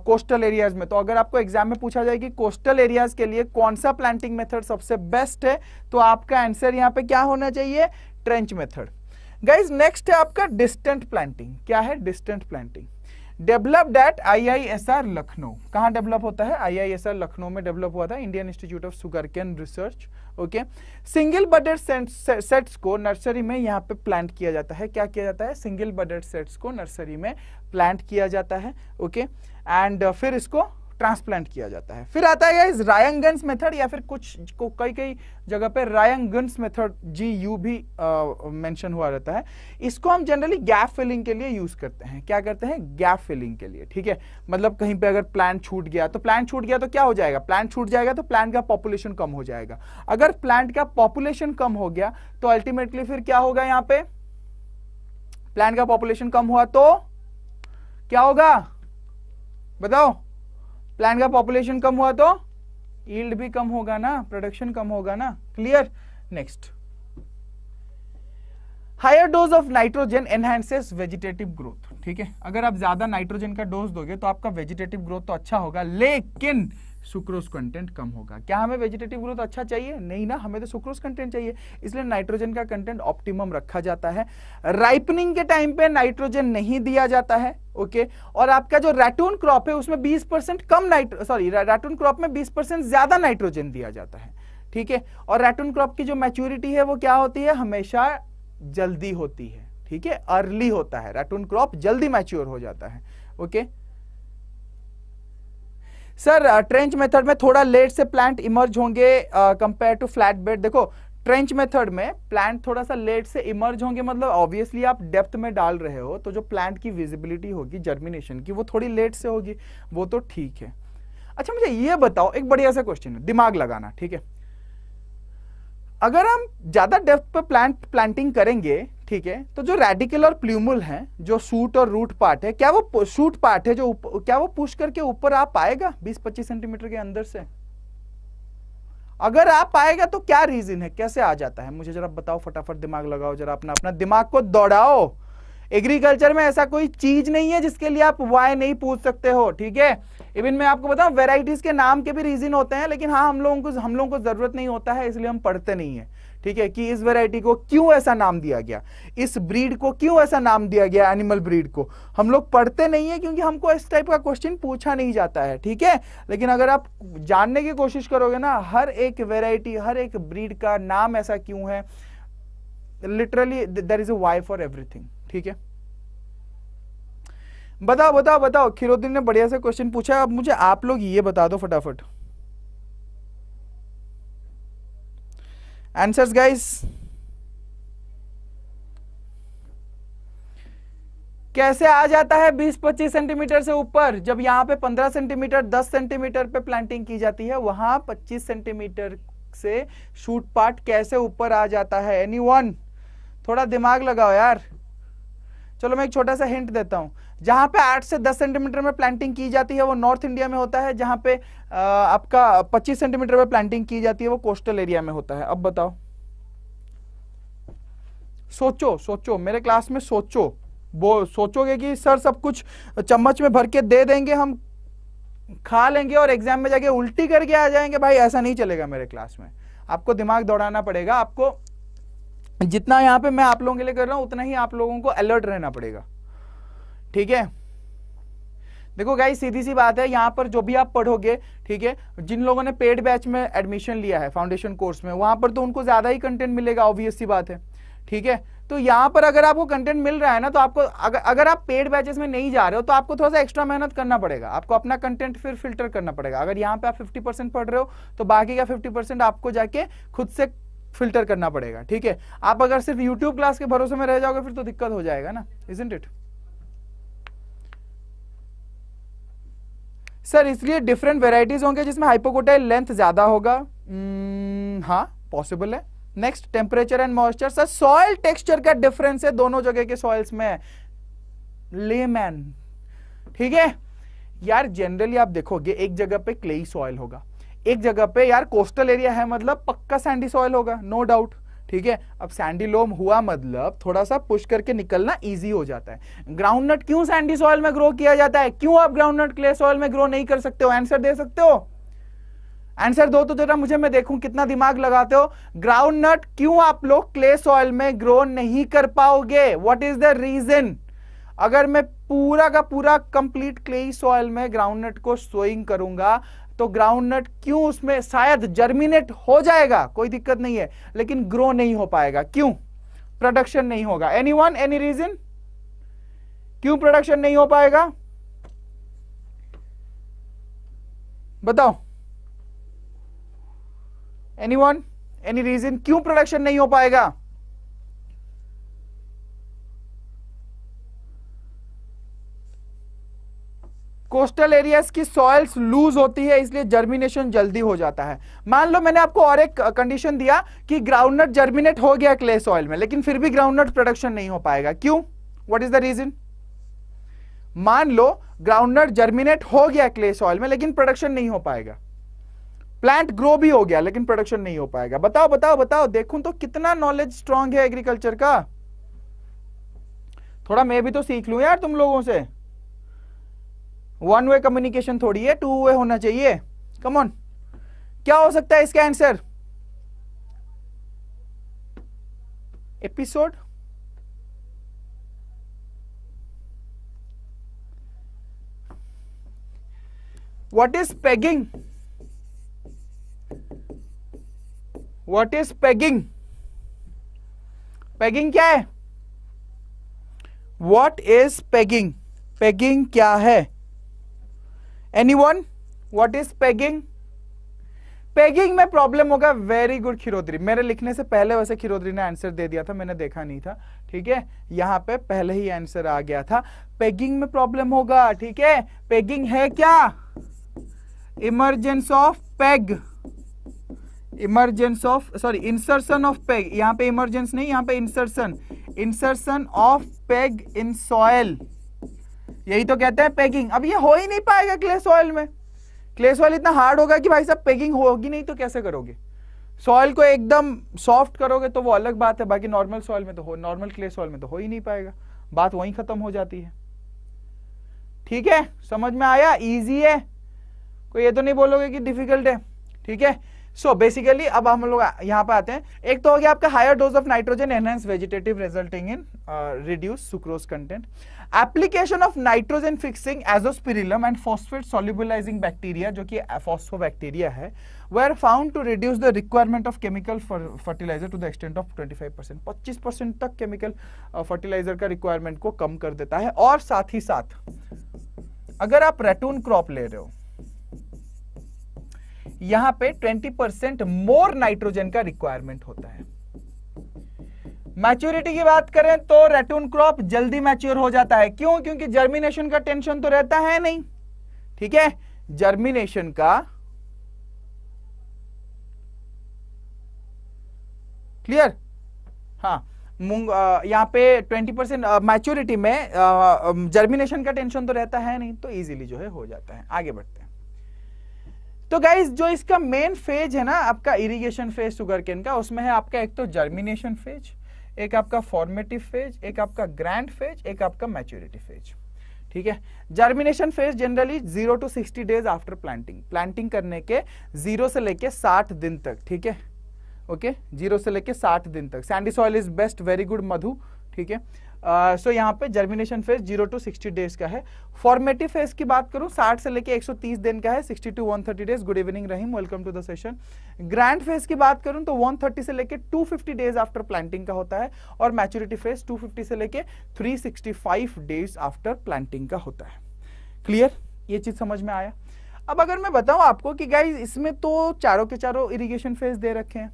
कोस्टल uh, एरियाज में तो अगर आपको एग्जाम में पूछा जाए कि कोस्टल एरियाज के लिए कौन सा प्लांटिंग मेथड सबसे बेस्ट है तो आपका आंसर यहाँ पे क्या होना चाहिए ट्रेंच मेथड गाइज नेक्स्ट है आपका डिस्टेंट प्लांटिंग क्या है distant planting developed at IISR Lucknow कहाँ डेवलप होता है आईआईएसआर लखनऊ में डेवलप हुआ था Indian institute of sugar cane research okay single budded sets को नर्सरी में यहाँ पे प्लांट किया जाता है क्या किया जाता है सिंगल बडेड सेट्स को नर्सरी में प्लांट किया जाता है ओके okay? एंड uh, फिर इसको ट्रांसप्लांट किया जाता है फिर आता है रायंगंस मेथड या फिर कुछ को कई कई जगह पे रायंगंस मेथड जी यू भी मेंशन हुआ रहता है इसको हम जनरली गैप फिलिंग के लिए यूज करते हैं क्या करते हैं गैप फिलिंग के लिए ठीक है मतलब कहीं पे अगर प्लांट छूट गया तो प्लांट छूट गया तो क्या हो जाएगा प्लांट छूट जाएगा तो प्लांट का पॉपुलेशन कम हो जाएगा अगर प्लांट का पॉपुलेशन कम हो गया तो अल्टीमेटली फिर क्या होगा यहां पर प्लांट का पॉपुलेशन कम हुआ तो क्या होगा बताओ प्लान का पॉपुलेशन कम हुआ तो ईल्ड भी कम होगा ना प्रोडक्शन कम होगा ना clear next higher dose of nitrogen enhances vegetative growth ठीक है अगर आप ज्यादा नाइट्रोजन का डोज दोगे तो आपका वेजिटेटिव ग्रोथ तो अच्छा होगा लेकिन सुक्रोस कंटेंट कम होगा क्या हमें वेजिटेटिव ग्रोथ अच्छा चाहिए नहीं ना हमें तो सुक्रोस कंटेंट चाहिए इसलिए नाइट्रोजन का कंटेंट ऑप्टिमम रखा जाता है राइपनिंग के टाइम पे नाइट्रोजन नहीं दिया जाता है ओके okay? और आपका जो रैटून क्रॉप है उसमें 20 परसेंट कम नाइट्रो सॉरी रैटून क्रॉप में 20 परसेंट ज्यादा नाइट्रोजन दिया जाता है ठीक है और रैटून क्रॉप की जो मैच्योरिटी है वो क्या होती है हमेशा जल्दी होती है ठीक है अर्ली होता है रैटून क्रॉप जल्दी मैच्योर हो जाता है okay okay? Sir trench method में थोड़ा लेट से प्लांट इमर्ज होंगे कंपेयर टू फ्लैट बेड देखो ट्रेंच मेथड में प्लांट थोड़ा सा लेट से इमर्ज होंगे मतलब ऑब्वियसली आप डेप्थ में डाल रहे हो तो जो प्लांट की विजिबिलिटी होगी जर्मिनेशन की वो थोड़ी लेट से होगी वो तो ठीक है अच्छा मुझे ये बताओ एक बढ़िया सा क्वेश्चन है दिमाग लगाना ठीक है अगर हम ज्यादा डेप्थ पर प्लांट प्लांटिंग करेंगे ठीक है तो जो रेडिकल और प्ल्यूमल है जो सूट और रूट पार्ट है क्या वो सूट पार्ट है जो उप, क्या वो पुश करके ऊपर आ पाएगा 20-25 सेंटीमीटर के अंदर से अगर आ पाएगा तो क्या रीजन है कैसे आ जाता है मुझे जरा बताओ फटाफट दिमाग लगाओ जरा अपना अपना दिमाग को दौड़ाओ एग्रीकल्चर में ऐसा कोई चीज नहीं है जिसके लिए आप वाई नहीं पूछ सकते हो ठीक है इवन मैं आपको बताऊं वेराइटीज के नाम के भी रीजन होते हैं लेकिन हाँ हम लोगों को हम लोगों को जरूरत नहीं होता है इसलिए हम पढ़ते नहीं है ठीक है कि इस वैरायटी को क्यों ऐसा नाम दिया गया इस ब्रीड को क्यों ऐसा नाम दिया गया एनिमल ब्रीड को हम लोग पढ़ते नहीं है क्योंकि हमको इस टाइप का क्वेश्चन पूछा नहीं जाता है ठीक है लेकिन अगर आप जानने की कोशिश करोगे ना हर एक वेराइटी हर एक ब्रीड का नाम ऐसा क्यों है literally there is a why for everything ठीक है बताओ बताओ बताओ खिरोद्दीन ने बढ़िया से क्वेश्चन पूछा अब मुझे आप लोग ये बता दो फटाफट answers guys कैसे आ जाता है 20-25 सेंटीमीटर से ऊपर जब यहां पे 15 सेंटीमीटर 10 सेंटीमीटर पे प्लांटिंग की जाती है वहां 25 सेंटीमीटर से शूट पार्ट कैसे ऊपर आ जाता है एनी वन थोड़ा दिमाग लगाओ यार चलो मैं एक छोटा सा हिंट देता हूं जहां पे 8 से 10 सेंटीमीटर में प्लांटिंग की जाती है वो नॉर्थ इंडिया में होता है जहां पे आपका 25 सेंटीमीटर में प्लांटिंग की जाती है वो कोस्टल एरिया में होता है अब बताओ सोचो सोचो मेरे क्लास में सोचो वो सोचोगे कि सर सब कुछ चम्मच में भर के दे देंगे हम खा लेंगे और एग्जाम में जाके उल्टी करके आ जाएंगे भाई ऐसा नहीं चलेगा मेरे क्लास में आपको दिमाग दौड़ाना पड़ेगा आपको जितना यहाँ पे मैं आप लोगों के लिए कर रहा हूँ उतना ही आप लोगों को अलर्ट रहना पड़ेगा ठीक है देखो गाई सीधी सी बात है यहाँ पर जो भी आप पढ़ोगे ठीक है जिन लोगों ने पेड बैच में एडमिशन लिया है फाउंडेशन कोर्स में वहां पर तो उनको ज्यादा ही कंटेंट मिलेगा ऑब्वियस सी बात है ठीक है तो यहाँ पर अगर आपको कंटेंट मिल रहा है ना तो आपको अगर अगर आप पेड बैचेस में नहीं जा रहे हो तो आपको थोड़ा सा एक्स्ट्रा मेहनत करना पड़ेगा आपको अपना कंटेंट फिर फिल्टर करना पड़ेगा अगर यहाँ पे आप फिफ्टी परसेंट पढ़ रहे हो तो बाकी का फिफ्टी परसेंट आपको जाके खुद से फिल्टर करना पड़ेगा ठीक है आप अगर सिर्फ यूट्यूब क्लास के भरोसे में रह जाओगे फिर तो दिक्कत हो जाएगा ना इजेंट इट सर इसलिए डिफरेंट वेराइटीज होंगे जिसमें हाइपोकोटाइल लेंथ ज्यादा होगा hmm, हाँ पॉसिबल है next temperature and moisture sir soil texture का डिफरेंस है दोनों जगह के सॉइल्स में लेमैन ठीक है यार जनरली आप देखोगे एक जगह पे क्लेई सॉइल होगा एक जगह पे यार कोस्टल एरिया है मतलब पक्का सैंडी सॉइल होगा नो no डाउट ठीक है अब सैंडीलोम हुआ मतलब थोड़ा सा पुश करके निकलना इजी हो जाता है ग्राउंड नट क्यों सैंडी सॉइल में ग्रो किया जाता है क्यों आप ग्राउंड नट क्ले सॉइल में ग्रो नहीं कर सकते हो आंसर दे सकते हो आंसर दो तो जरा मुझे मैं देखूं कितना दिमाग लगाते हो ग्राउंड नट क्यों आप लोग क्ले सॉइल में ग्रो नहीं कर पाओगे व्हाट इज द रीजन अगर मैं पूरा का पूरा कंप्लीट क्ले सॉइल में ग्राउंड नट को सोइंग करूंगा तो ग्राउंड नट क्यों उसमें शायद जर्मिनेट हो जाएगा कोई दिक्कत नहीं है लेकिन ग्रो नहीं हो पाएगा क्यों प्रोडक्शन नहीं होगा एनी वन एनी रीजन क्यों प्रोडक्शन नहीं हो पाएगा बताओ एनी वन एनी रीजन क्यों प्रोडक्शन नहीं हो पाएगा कोस्टल एरियाज की सॉइल्स लूज होती है इसलिए जर्मिनेशन जल्दी हो जाता है मान लो मैंने आपको और एक कंडीशन दिया कि ग्राउंडनट जर्मिनेट हो गया क्ले सॉइल में लेकिन फिर भी ग्राउंडनट प्रोडक्शन नहीं हो पाएगा क्यों व्हाट इज द रीजन मान लो ग्राउंडनट जर्मिनेट हो गया क्ले सॉइल में लेकिन प्रोडक्शन नहीं हो पाएगा प्लांट ग्रो भी हो गया लेकिन प्रोडक्शन नहीं हो पाएगा बताओ बताओ बताओ देखूं तो कितना नॉलेज स्ट्रांग है एग्रीकल्चर का थोड़ा मैं भी तो सीख लू यार तुम लोगों से वन वे कम्युनिकेशन थोड़ी है टू वे होना चाहिए कमोन क्या हो सकता है इसका answer episode what is pegging what is pegging pegging क्या है वॉट इज पैगिंग पैगिंग क्या है anyone what is pegging pegging में प्रॉब्लम होगा वेरी गुड खिरोदरी मेरे लिखने से पहले वैसे खिरोदरी ने आंसर दे दिया था मैंने देखा नहीं था ठीक है यहां पे पहले ही आंसर आ गया था पेगिंग में प्रॉब्लम होगा ठीक है पेगिंग है क्या emergence of peg emergence of sorry insertion of peg यहां पे इमरजेंस नहीं यहां पे insertion insertion of peg in soil यही तो कहते हैं पैकिंग अब ये हो ही नहीं पाएगा क्ले सॉइल में क्ले सॉइल इतना हार्ड होगा कि भाई साहब पैकिंग होगी नहीं तो कैसे करोगे सॉइल को एकदम सॉफ्ट करोगे तो वो अलग बात है बाकी नॉर्मल सॉइल में तो हो नॉर्मल क्ले सॉइल में तो हो ही नहीं पाएगा बात वहीं खत्म हो जाती है ठीक है समझ में आया इजी है कोई ये तो नहीं बोलोगे कि डिफिकल्ट है ठीक है सो so बेसिकली अब हम लोग यहाँ पे आते हैं एक तो हो गया आपका higher dose of nitrogen enhance vegetative resulting in reduce sucrose content application of nitrogen fixing Azospirillum and phosphate solubilizing bacteria जो कि फॉस्फो बैक्टीरिया है we are found to reduce the requirement of chemical fertilizer to the extent of 25 percent पच्चीस परसेंट तक chemical fertilizer का requirement को कम कर देता है और साथ ही साथ अगर आप रेटून क्रॉप ले रहे हो यहां पे 20 परसेंट मोर नाइट्रोजन का रिक्वायरमेंट होता है मैच्योरिटी की बात करें तो रेटून क्रॉप जल्दी मैच्योर हो जाता है क्यों क्योंकि जर्मिनेशन का टेंशन तो रहता है नहीं ठीक है जर्मिनेशन का क्लियर हाँ मूंग यहाँ पे 20 परसेंट मैच्योरिटी में जर्मिनेशन का टेंशन तो रहता है नहीं तो इजीली जो है हो जाता है आगे बढ़ते हैं तो गाइज जो इसका मेन फेज है ना आपका इरिगेशन फेज सुगर केन का उसमें है आपका एक तो जर्मिनेशन फेज एक आपका फॉर्मेटिव फेज एक आपका ग्रैंड फेज एक आपका मैच्योरिटी फेज ठीक है germination phase generally zero to sixty days after planting planting करने के जीरो से लेके साठ दिन तक ठीक है ओके जीरो से लेके साठ दिन तक sandy soil is best very good Madhu ठीक है सो uh, so यहाँ पे germination phase zero to sixty days का है फॉर्मेटिव फेज की बात करूँ साठ से लेके 130 दिन का है sixty to 130 days good evening Rahim welcome to the session grand phase की बात करूँ तो 130 से लेके 250 डेज आफ्टर प्लांटिंग का होता है और मैच्योरिटी फेज 250 से लेके 365 डेज आफ्टर प्लांटिंग का होता है क्लियर ये चीज समझ में आया अब अगर मैं बताऊँ आपको कि गाइज इसमें तो चारों के चारों इरीगेशन फेज दे रखे हैं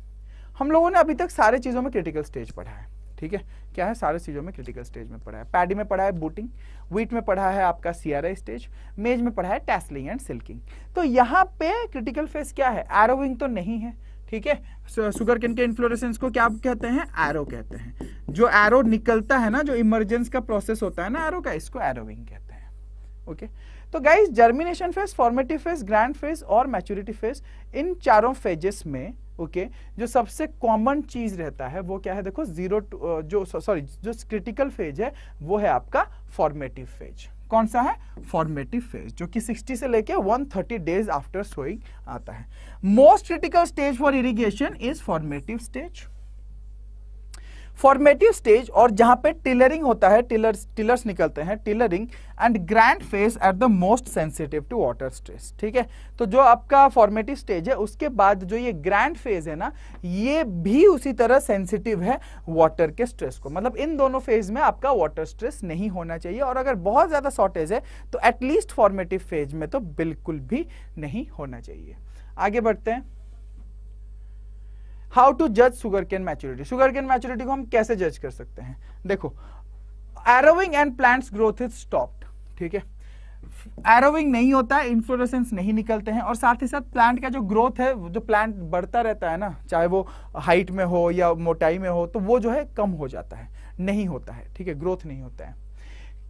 हम लोगों ने अभी तक सारे चीज़ों में क्रिटिकल स्टेज पढ़ा है ठीक है क्या है सारे चीज़ों में क्रिटिकल स्टेज में पढ़ा है पैडी में पढ़ा है बूटिंग वीट में पढ़ा है आपका सीआरए स्टेज मेज में पढ़ा है टेस्लिंग एंड सिल्किंग तो यहाँ पे क्रिटिकल फेज क्या है एरोविंग तो नहीं है ठीक है सुगर किन के इन्फ्लोरेसेंस को क्या कहते हैं एरो कहते हैं जो एरो निकलता है ना जो इमरजेंस का प्रोसेस होता है ना एरो का इसको एरोविंग कहते हैं ओके तो guys germination phase formative phase grand phase और मैच्योरिटी फेज इन चारों फेजेस में ओके okay? जो सबसे कॉमन चीज रहता है वो क्या है देखो जीरो जो सॉरी जो क्रिटिकल फेज है वो है आपका फॉर्मेटिव फेज कौन सा है फॉर्मेटिव फेज जो कि 60 से लेके 130 डेज आफ्टर सोइंग आता है most critical stage for irrigation is formative stage formative stage और जहां पे टिलरिंग होता है टिलर्स टिलर्स निकलते हैं tillering and grand phase at the most sensitive to water stress ठीक है तो जो आपका फॉर्मेटिव स्टेज है उसके बाद जो ये ग्रैंड फेज है ना ये भी उसी तरह सेंसिटिव है वाटर के स्ट्रेस को मतलब इन दोनों फेज में आपका वाटर स्ट्रेस नहीं होना चाहिए और अगर बहुत ज़्यादा शॉर्टेज है तो एटलीस्ट फॉर्मेटिव फेज में तो बिल्कुल भी नहीं होना चाहिए आगे बढ़ते हैं हाउ टू जज sugar cane maturity sugar cane maturity को हम कैसे जज कर सकते हैं देखो arrowing and plants growth is stopped ठीक है एरोविंग नहीं होता है इन्फ्लोरेसेंस नहीं निकलते हैं और साथ ही साथ प्लांट का जो ग्रोथ है जो प्लांट बढ़ता रहता है ना चाहे वो हाइट में हो या मोटाई में हो तो वो जो है कम हो जाता है नहीं होता है ठीक है ग्रोथ नहीं होता है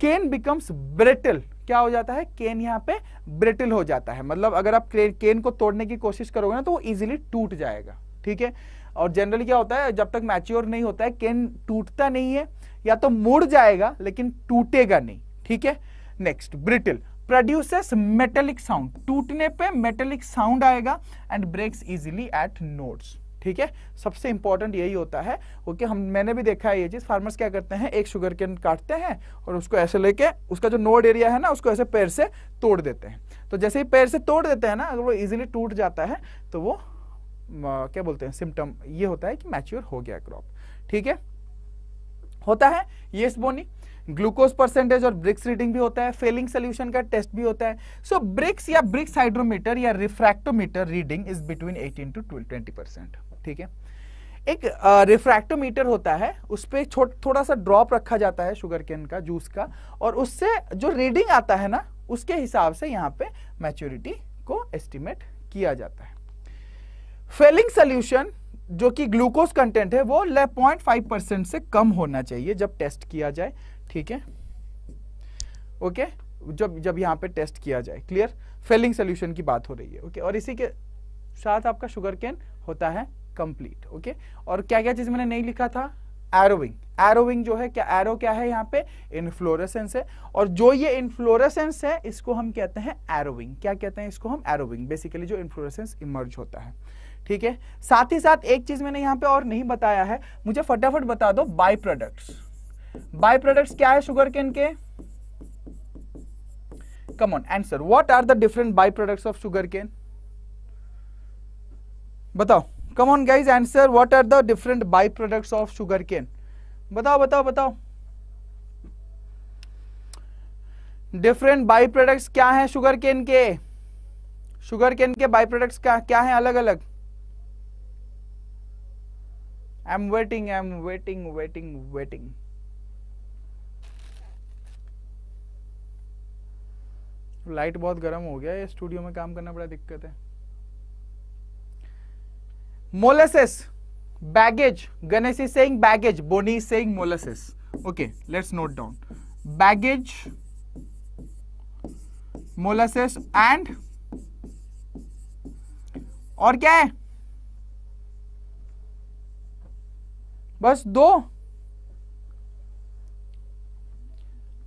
केन बिकम्स ब्रिटल क्या हो जाता है केन यहाँ पे ब्रिटल हो जाता है मतलब अगर आप केन को तोड़ने की कोशिश करोगे ना तो वो इजिली टूट जाएगा ठीक है और जनरली क्या होता है जब तक मैच्योर नहीं होता है केन टूटता नहीं है या तो मुड़ जाएगा लेकिन टूटेगा नहीं ठीक है next brittle produces metallic sound टूटने पे मेटेलिक साउंड आएगा and breaks easily at nodes ठीक है सबसे इंपॉर्टेंट यही होता है ओके हम मैंने भी देखा है ये चीज़ फार्मर्स क्या करते हैं एक शुगर केन काटते हैं और उसको ऐसे लेके उसका जो नोड एरिया है ना उसको ऐसे पैर से तोड़ देते हैं तो जैसे ही पैर से तोड़ देते हैं ना अगर वो इजिली टूट जाता है तो वो क्या बोलते हैं सिम्टम ये होता है कि मैच्योर हो गया क्रॉप ठीक है होता है ये बोनी ग्लूकोज परसेंटेज और ब्रिक्स रीडिंग भी होता है फेलिंग सोल्यूशन का टेस्ट भी होता है सो so, ब्रिक्स या ब्रिक्स हाइड्रोमीटर या refractometer reading is between 18 to 20 percent ठीक है एक रिफ्रैक्टोमीटर uh, होता है उस पर थोड़ा सा ड्रॉप रखा जाता है शुगर केन का जूस का और उससे जो रीडिंग आता है ना उसके हिसाब से यहाँ पे मैच्योरिटी को एस्टिमेट किया जाता है फेलिंग सोल्यूशन जो कि ग्लूकोज कंटेंट है वो पॉइंट फाइव परसेंट से कम होना चाहिए जब टेस्ट किया जाए ठीक है ओके जब जब यहां पे टेस्ट किया जाए क्लियर फेलिंग सोल्यूशन की बात हो रही है ओके और इसी के साथ आपका शुगर कैन होता है कंप्लीट ओके और क्या क्या चीज मैंने नहीं लिखा था एरोविंग एरोविंग जो है क्या एरो क्या है यहाँ पे इन्फ्लोरेसेंस है और जो ये इन्फ्लोरेसेंस है इसको हम कहते हैं एरोविंग क्या कहते हैं इसको हम एरोविंग बेसिकली जो इन्फ्लोरेसेंस इमर्ज होता है ठीक है साथ ही साथ एक चीज मैंने यहां पे और नहीं बताया है मुझे फटाफट बता दो बाय प्रोडक्ट्स बाय प्रोडक्ट क्या है शुगर केन के come on answer what are the different by products of sugar cane बताओ come on guys answer what are the different by products of sugar cane बताओ बताओ बताओ different by products क्या है sugar cane के sugar cane के by products क्या क्या हैं अलग अलग I am waiting I am waiting waiting waiting light बहुत गर्म हो गया ये स्टूडियो में काम करना बड़ा दिक्कत है molasses bagasse Ganesh is saying bagasse Boni is saying molasses okay let's note down bagasse molasses and और क्या है बस दो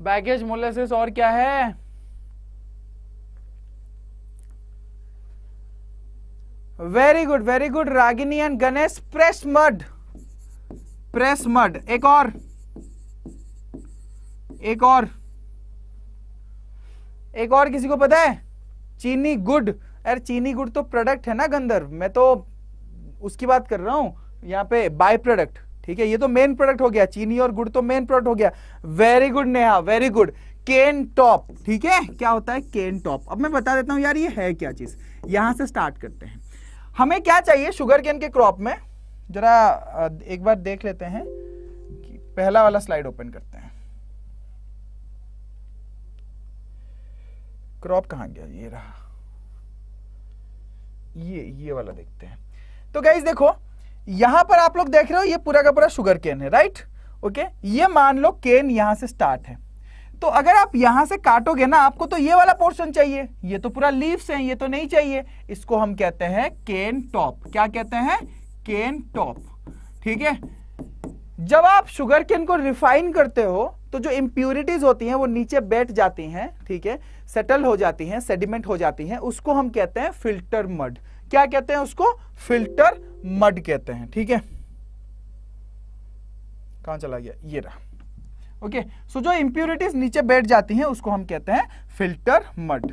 बैगेज मोलेसिस और क्या है very good very good Ragini and Ganesh press mud press mud एक और एक और एक और किसी को पता है चीनी गुड अरे चीनी गुड तो प्रोडक्ट है ना गंदर मैं तो उसकी बात कर रहा हूं यहां पे बाय प्रोडक्ट ठीक है ये तो मेन प्रोडक्ट हो गया चीनी और गुड़ तो मेन प्रोडक्ट हो गया very good Neha very good cane top ठीक है क्या होता है केन टॉप अब मैं बता देता हूं यार ये है क्या चीज यहां से स्टार्ट करते हैं हमें क्या चाहिए शुगर केन के क्रॉप में जरा एक बार देख लेते हैं कि पहला वाला स्लाइड ओपन करते हैं क्रॉप कहां गया ये रहा ये ये वाला देखते हैं तो गाइज देखो यहां पर आप लोग देख रहे हो ये पूरा का पूरा शुगर केन है राइट ओके ये मान लो केन यहां से स्टार्ट है तो अगर आप यहां से काटोगे ना आपको तो ये वाला पोर्शन चाहिए ये तो पूरा लीव्स है ये तो नहीं चाहिए इसको हम कहते हैं केन टॉप क्या कहते हैं केन टॉप ठीक है जब आप शुगर केन को रिफाइन करते हो तो जो इंप्यूरिटीज होती हैं वो नीचे बैठ जाती हैं ठीक है सेटल हो जाती हैं सेडिमेंट हो जाती हैं उसको हम कहते हैं फिल्टर मड क्या कहते हैं उसको फिल्टर मड कहते हैं ठीक है कहां चला गया ये रहा ओके सो जो इंप्योरिटीज नीचे बैठ जाती हैं उसको हम कहते हैं फिल्टर मड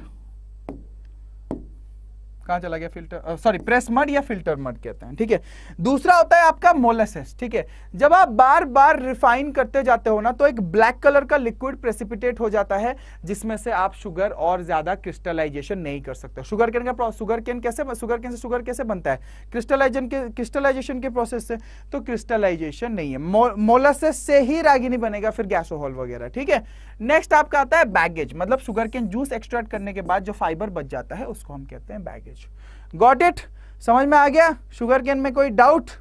कहां चला गया फिल्टर सॉरी प्रेस मड या फिल्टर मड कहते हैं ठीक है दूसरा होता है आपका मोलेसेस ठीक है जब आप बार बार रिफाइन करते जाते हो ना तो एक ब्लैक कलर का लिक्विड प्रेसिपिटेट हो जाता है जिसमें से आप शुगर और ज्यादा क्रिस्टलाइजेशन नहीं कर सकते शुगर केन का शुगर केन कैसे शुगर केन से शुगर कैसे बनता है क्रिस्टलाइजन के क्रिस्टलाइजेशन के प्रोसेस से तो क्रिस्टलाइजेशन नहीं है मोलेसेस से ही रागिनी बनेगा फिर गैसोहॉल वगैरह ठीक है नेक्स्ट आपका आता है बैगेज मतलब शुगर केन जूस एक्सट्रैक्ट करने के बाद जो फाइबर बच जाता है उसको हम कहते हैं बैगेज गॉट इट समझ में आ गया शुगर केन में कोई डाउट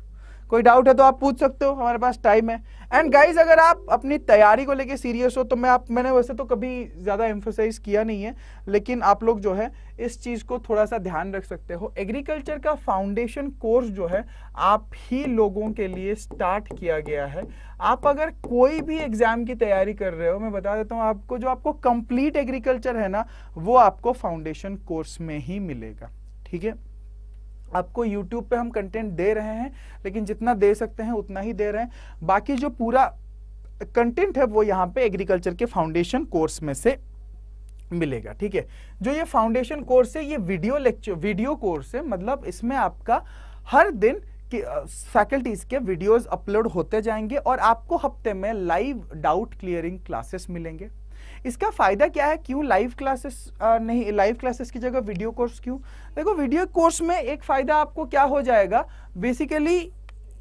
कोई डाउट है तो आप पूछ सकते हो हमारे पास टाइम है एंड गाइज अगर आप अपनी तैयारी को लेके सीरियस हो तो मैं आप मैंने वैसे तो कभी ज़्यादा एम्फोसाइज किया नहीं है लेकिन आप लोग जो है इस चीज़ को थोड़ा सा ध्यान रख सकते हो एग्रीकल्चर का फाउंडेशन कोर्स जो है आप ही लोगों के लिए स्टार्ट किया गया है आप अगर कोई भी एग्जाम की तैयारी कर रहे हो मैं बता देता हूँ आपको जो आपको कंप्लीट एग्रीकल्चर है ना वो आपको फाउंडेशन कोर्स में ही मिलेगा ठीक है आपको YouTube पे हम कंटेंट दे रहे हैं लेकिन जितना दे सकते हैं उतना ही दे रहे हैं बाकी जो पूरा कंटेंट है वो यहाँ पे एग्रीकल्चर के फाउंडेशन कोर्स में से मिलेगा ठीक है जो ये फाउंडेशन कोर्स है ये वीडियो लेक्चर वीडियो कोर्स है मतलब इसमें आपका हर दिन कि फैकल्टीज के वीडियोस अपलोड होते जाएंगे और आपको हफ्ते में लाइव डाउट क्लियरिंग क्लासेस मिलेंगे इसका फ़ायदा क्या है क्यों लाइव क्लासेस नहीं लाइव क्लासेस की जगह वीडियो कोर्स क्यों देखो वीडियो कोर्स में एक फ़ायदा आपको क्या हो जाएगा बेसिकली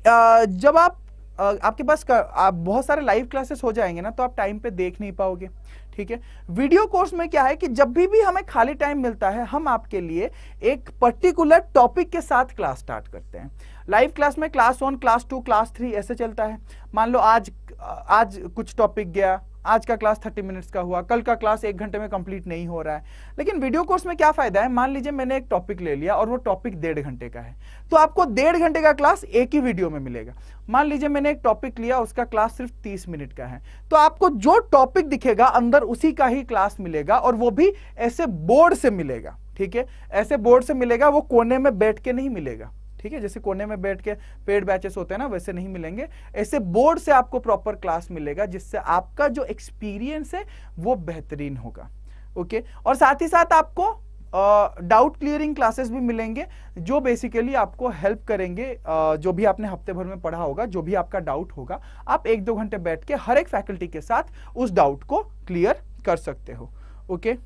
जब आप आपके पास कर, आप बहुत सारे लाइव क्लासेस हो जाएंगे ना तो आप टाइम पे देख नहीं पाओगे ठीक है वीडियो कोर्स में क्या है कि जब भी भी हमें खाली टाइम मिलता है हम आपके लिए एक पर्टिकुलर टॉपिक के साथ क्लास स्टार्ट करते हैं लाइव क्लास में class one class two class three ऐसे चलता है मान लो आज आज कुछ टॉपिक गया आज का क्लास थर्टी मिनट्स का हुआ कल का क्लास एक घंटे में कंप्लीट नहीं हो रहा है लेकिन वीडियो कोर्स में क्या फायदा है मान लीजिए मैंने एक टॉपिक ले लिया और वो टॉपिक डेढ़ घंटे का है तो आपको डेढ़ घंटे का क्लास एक ही वीडियो में मिलेगा मान लीजिए मैंने एक टॉपिक लिया उसका क्लास सिर्फ तीस मिनट का है तो आपको जो टॉपिक दिखेगा अंदर उसी का ही क्लास मिलेगा और वो भी ऐसे बोर्ड से मिलेगा ठीक है ऐसे बोर्ड से मिलेगा वो कोने में बैठ के नहीं मिलेगा ठीक है जैसे कोने में बैठ के पेड बैचेस होते हैं ना वैसे नहीं मिलेंगे ऐसे बोर्ड से आपको प्रॉपर क्लास मिलेगा जिससे आपका जो एक्सपीरियंस है वो बेहतरीन होगा ओके और साथ ही साथ आपको डाउट क्लियरिंग क्लासेस भी मिलेंगे जो बेसिकली आपको हेल्प करेंगे uh, जो भी आपने हफ्ते भर में पढ़ा होगा जो भी आपका डाउट होगा आप एक दो घंटे बैठ के हर एक फैकल्टी के साथ उस डाउट को क्लियर कर सकते हो okay okay?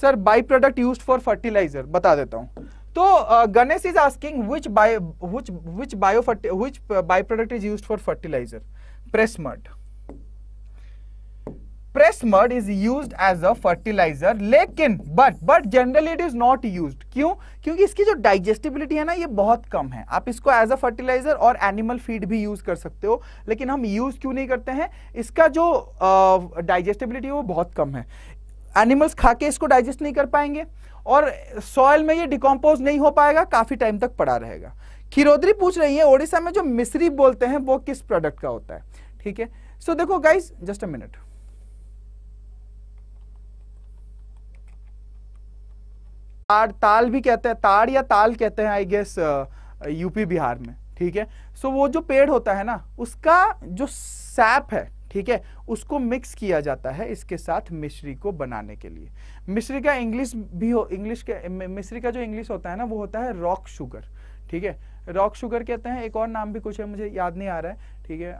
Sir by product use for fertilizer बता देता हूँ तो Ganesh is asking which bio which bio which by product is use for fertilizer press mud press mud is use as a fertilizer लेकिन but but generally it is not use क्यों क्योंकि इसकी जो digestibility है ना ये बहुत कम है आप इसको एज अ फर्टिलाइजर और एनिमल फीड भी यूज कर सकते हो लेकिन हम यूज क्यों नहीं करते हैं इसका जो डाइजेस्टिबिलिटी uh, है वो बहुत कम है एनिमल्स खा के इसको डाइजेस्ट नहीं कर पाएंगे और सॉयल में ये डिकम्पोज नहीं हो पाएगा काफ़ी टाइम तक पड़ा रहेगा खिरोदरी पूछ रही है ओडिशा में जो मिश्री बोलते हैं वो किस प्रोडक्ट का होता है ठीक है सो देखो गाइज जस्ट अ मिनट ताड़ ताल भी कहते हैं ताड़ या ताल कहते हैं आई गेस यूपी बिहार में ठीक है सो so, वो जो पेड़ होता है ना उसका जो सैप है ठीक है उसको मिक्स किया जाता है इसके साथ मिश्री को बनाने के लिए मिश्री का इंग्लिश भी हो इंग्लिश के मिश्री का जो इंग्लिश होता है ना वो होता है रॉक शुगर ठीक है रॉक शुगर कहते हैं एक और नाम भी कुछ है मुझे याद नहीं आ रहा है ठीक है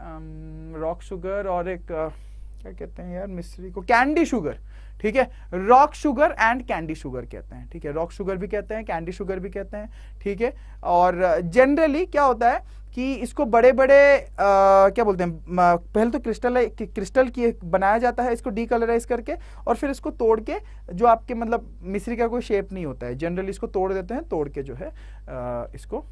रॉक शुगर और एक क्या कहते हैं यार मिश्री को कैंडी शुगर ठीक है rock sugar and candy sugar कहते हैं ठीक है रॉक शुगर भी कहते हैं कैंडी शुगर भी कहते हैं ठीक है और जनरली क्या होता है कि इसको बड़े बड़े आ, क्या बोलते हैं पहले तो क्रिस्टल क्रिस्टल की बनाया जाता है इसको डीकलराइज करके और फिर इसको तोड़ के जो आपके मतलब मिश्री का कोई शेप नहीं होता है जनरली इसको तोड़ देते हैं तोड़ के जो है आ, इसको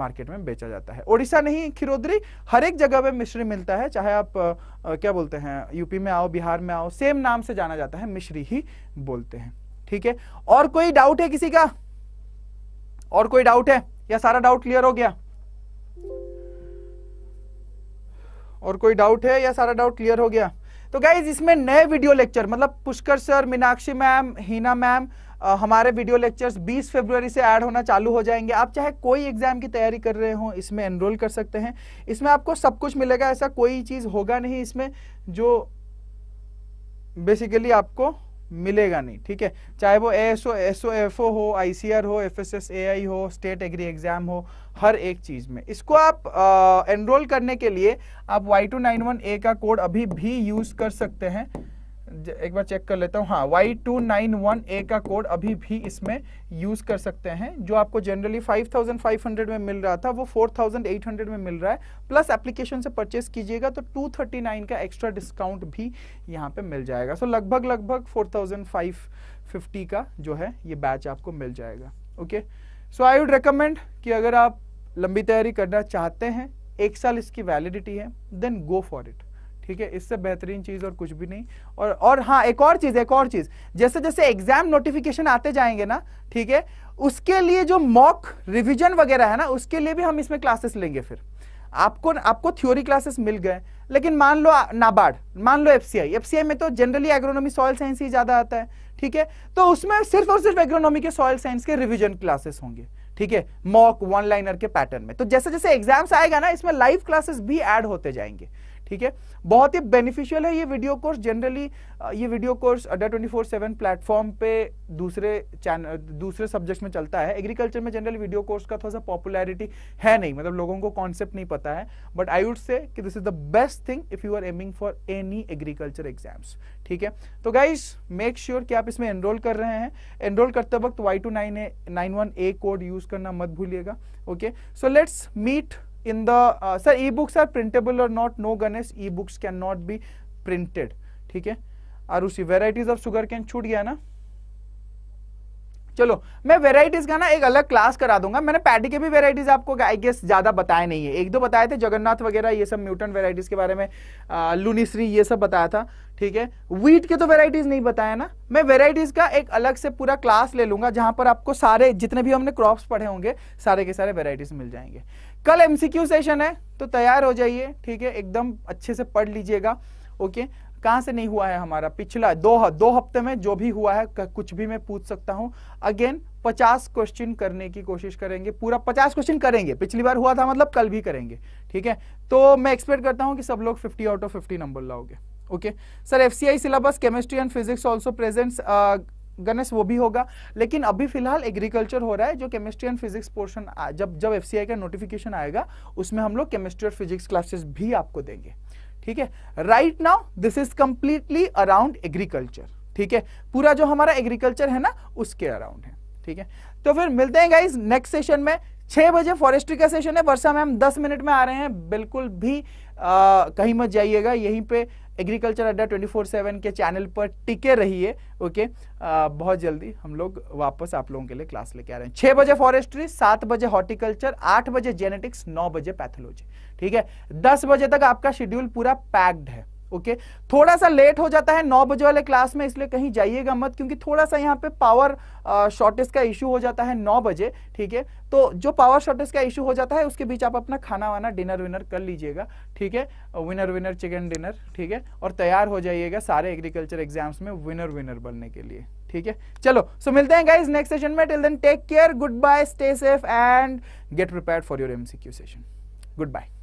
मार्केट में बेचा जाता है ओडिशा नहीं खिरोदरी हर एक जगह पे मिश्री मिलता है चाहे आप आ, क्या बोलते हैं यूपी में आओ बिहार में आओ सेम नाम से जाना जाता है मिश्री ही बोलते हैं ठीक है और कोई डाउट है किसी का और कोई डाउट है या सारा डाउट क्लियर हो गया और कोई डाउट है या सारा डाउट क्लियर हो गया तो गाइज इसमें नए वीडियो लेक्चर मतलब Pushkar sir Meenakshi ma'am Heena ma'am हमारे वीडियो लेक्चर्स 20 फरवरी से ऐड होना चालू हो जाएंगे आप चाहे कोई एग्जाम की तैयारी कर रहे हो इसमें एनरोल कर सकते हैं इसमें आपको सब कुछ मिलेगा ऐसा कोई चीज़ होगा नहीं इसमें जो बेसिकली आपको मिलेगा नहीं ठीक है चाहे वो एसओ एसओ एफ ओ हो आईसीआर हो एफएसएसएआई हो स्टेट एग्री एग्जाम हो हर एक चीज में इसको आप एनरोल करने के लिए आप Y two nine one A का कोड अभी भी यूज कर सकते हैं एक बार चेक कर लेता हूँ हाँ Y two nine one A का कोड अभी भी इसमें यूज़ कर सकते हैं जो आपको जनरली 5,500 में मिल रहा था वो 4,800 में मिल रहा है प्लस एप्लीकेशन से परचेस कीजिएगा तो 239 का एक्स्ट्रा डिस्काउंट भी यहाँ पे मिल जाएगा सो so, लगभग लगभग 4,550 का जो है ये बैच आपको मिल जाएगा okay so I would recommend कि अगर आप लंबी तैयारी करना चाहते हैं एक साल इसकी वैलिडिटी है देन गो फॉर इट ठीक है इससे बेहतरीन चीज और कुछ भी नहीं और और हाँ एक और चीज एक और चीज जैसे जैसे एग्जाम नोटिफिकेशन आते जाएंगे ना ठीक है उसके लिए जो मॉक रिविजन वगैरह है ना उसके लिए भी हम इसमें क्लासेस लेंगे फिर आपको आपको थ्योरी क्लासेस मिल गए लेकिन मान लो नाबार्ड मान लो एफसीआई एफसीआई में तो जनरली एग्रोनॉमी सॉयल साइंस ही ज्यादा आता है ठीक है तो उसमें सिर्फ और सिर्फ एग्रोनॉमी के सॉयल साइंस के रिविजन क्लासेस होंगे ठीक है मॉक वन लाइनर के पैटर्न में तो जैसे जैसे एग्जाम्स आएगा ना इसमें लाइव क्लासेस भी एड होते जाएंगे ठीक है बहुत ही बेनिफिशियल है ये वीडियो कोर्स जनरली ये video course Adda twenty four seven platform पे दूसरे चैनल दूसरे सब्जेक्ट में चलता है एग्रीकल्चर में जनरली वीडियो कोर्स का थोड़ा सा पॉपुलैरिटी है नहीं मतलब लोगों को कॉन्सेप्ट नहीं पता है बट आई वुड से कि this is the best thing if you are aiming for any agriculture exams ठीक है तो गाइज मेक श्योर कि आप इसमें एनरोल कर रहे हैं एनरोल करते वक्त Y two nine A nine one A code use करना मत भूलिएगा okay so let's meet in the uh, sir e-books are printable or not no ganesh e-books cannot be printed theek hai aur Arushi varieties of sugar cane chhut gaya na चलो मैं varieties का ना एक अलग class करा दूंगा मैंने paddy के भी वेराइटीज आपको आई गेस ज्यादा बताए नहीं है एक दो बताए थे जगन्नाथ वगैरह ये सब म्यूटन वेराइटीज के बारे में लूनिश्री ये सब बताया था ठीक है वीट के तो वेराइटीज नहीं बताया ना मैं वेराइटीज का एक अलग से पूरा क्लास ले लूंगा जहां पर आपको सारे जितने भी हमने क्रॉप्स पढ़े होंगे सारे के सारे वेराइटीज मिल जाएंगे कल एमसीक्यू सेशन है तो तैयार हो जाइए ठीक है एकदम अच्छे से पढ़ लीजिएगा ओके कहां से नहीं हुआ है हमारा पिछला दो दो हफ्ते में जो भी हुआ है कुछ भी मैं पूछ सकता हूं अगेन पचास क्वेश्चन करने की कोशिश करेंगे पूरा पचास क्वेश्चन करेंगे पिछली बार हुआ था मतलब कल भी करेंगे ठीक है तो मैं एक्सपेक्ट करता हूं कि सब लोग 50 आउट ऑफ 50 नंबर लाओगे okay sir F syllabus chemistry and physics also presents Ganesh वो भी होगा लेकिन अभी फिलहाल एग्रीकल्चर हो रहा है जो केमिस्ट्री एंड फिजिक्स पोर्शन जब जब एफ का नोटिफिकेशन आएगा उसमें हम लोग केमिस्ट्री और फिजिक्स क्लासेस भी आपको देंगे ठीक है right now this is completely around agriculture ठीक है पूरा जो हमारा एग्रीकल्चर है ना उसके अराउंड है ठीक है तो फिर मिलते हैं गाइज नेक्स्ट सेशन में छह बजे फॉरेस्ट्री का सेशन है वर्षा मैम दस मिनट में आ रहे हैं बिल्कुल भी आ, कहीं मत जाइएगा यहीं पे एग्रीकल्चर अड्डा 24/7 के चैनल पर टिके रहिए ओके आ, बहुत जल्दी हम लोग वापस आप लोगों के लिए क्लास लेके आ रहे हैं छह बजे फॉरेस्ट्री सात बजे हॉर्टिकल्चर आठ बजे जेनेटिक्स नौ बजे पैथोलॉजी ठीक है दस बजे तक आपका शेड्यूल पूरा पैक्ड है ओके okay? थोड़ा सा लेट हो जाता है नौ बजे वाले क्लास में इसलिए कहीं जाइएगा मत क्योंकि थोड़ा सा यहाँ पे पावर शॉर्टेज का इश्यू हो जाता है नौ बजे ठीक है तो जो पावर शॉर्टेज का इशू हो जाता है उसके बीच आप अपना खाना वाना डिनर विनर कर लीजिएगा ठीक है विनर विनर चिकन डिनर ठीक है और तैयार हो जाइएगा सारे एग्रीकल्चर एग्जाम्स में विनर विनर बनने के लिए ठीक है चलो सो so मिलते हैं गाइज नेक्स्ट सेशन में till then take care goodbye stay safe and get prepare for your MCQ session good bye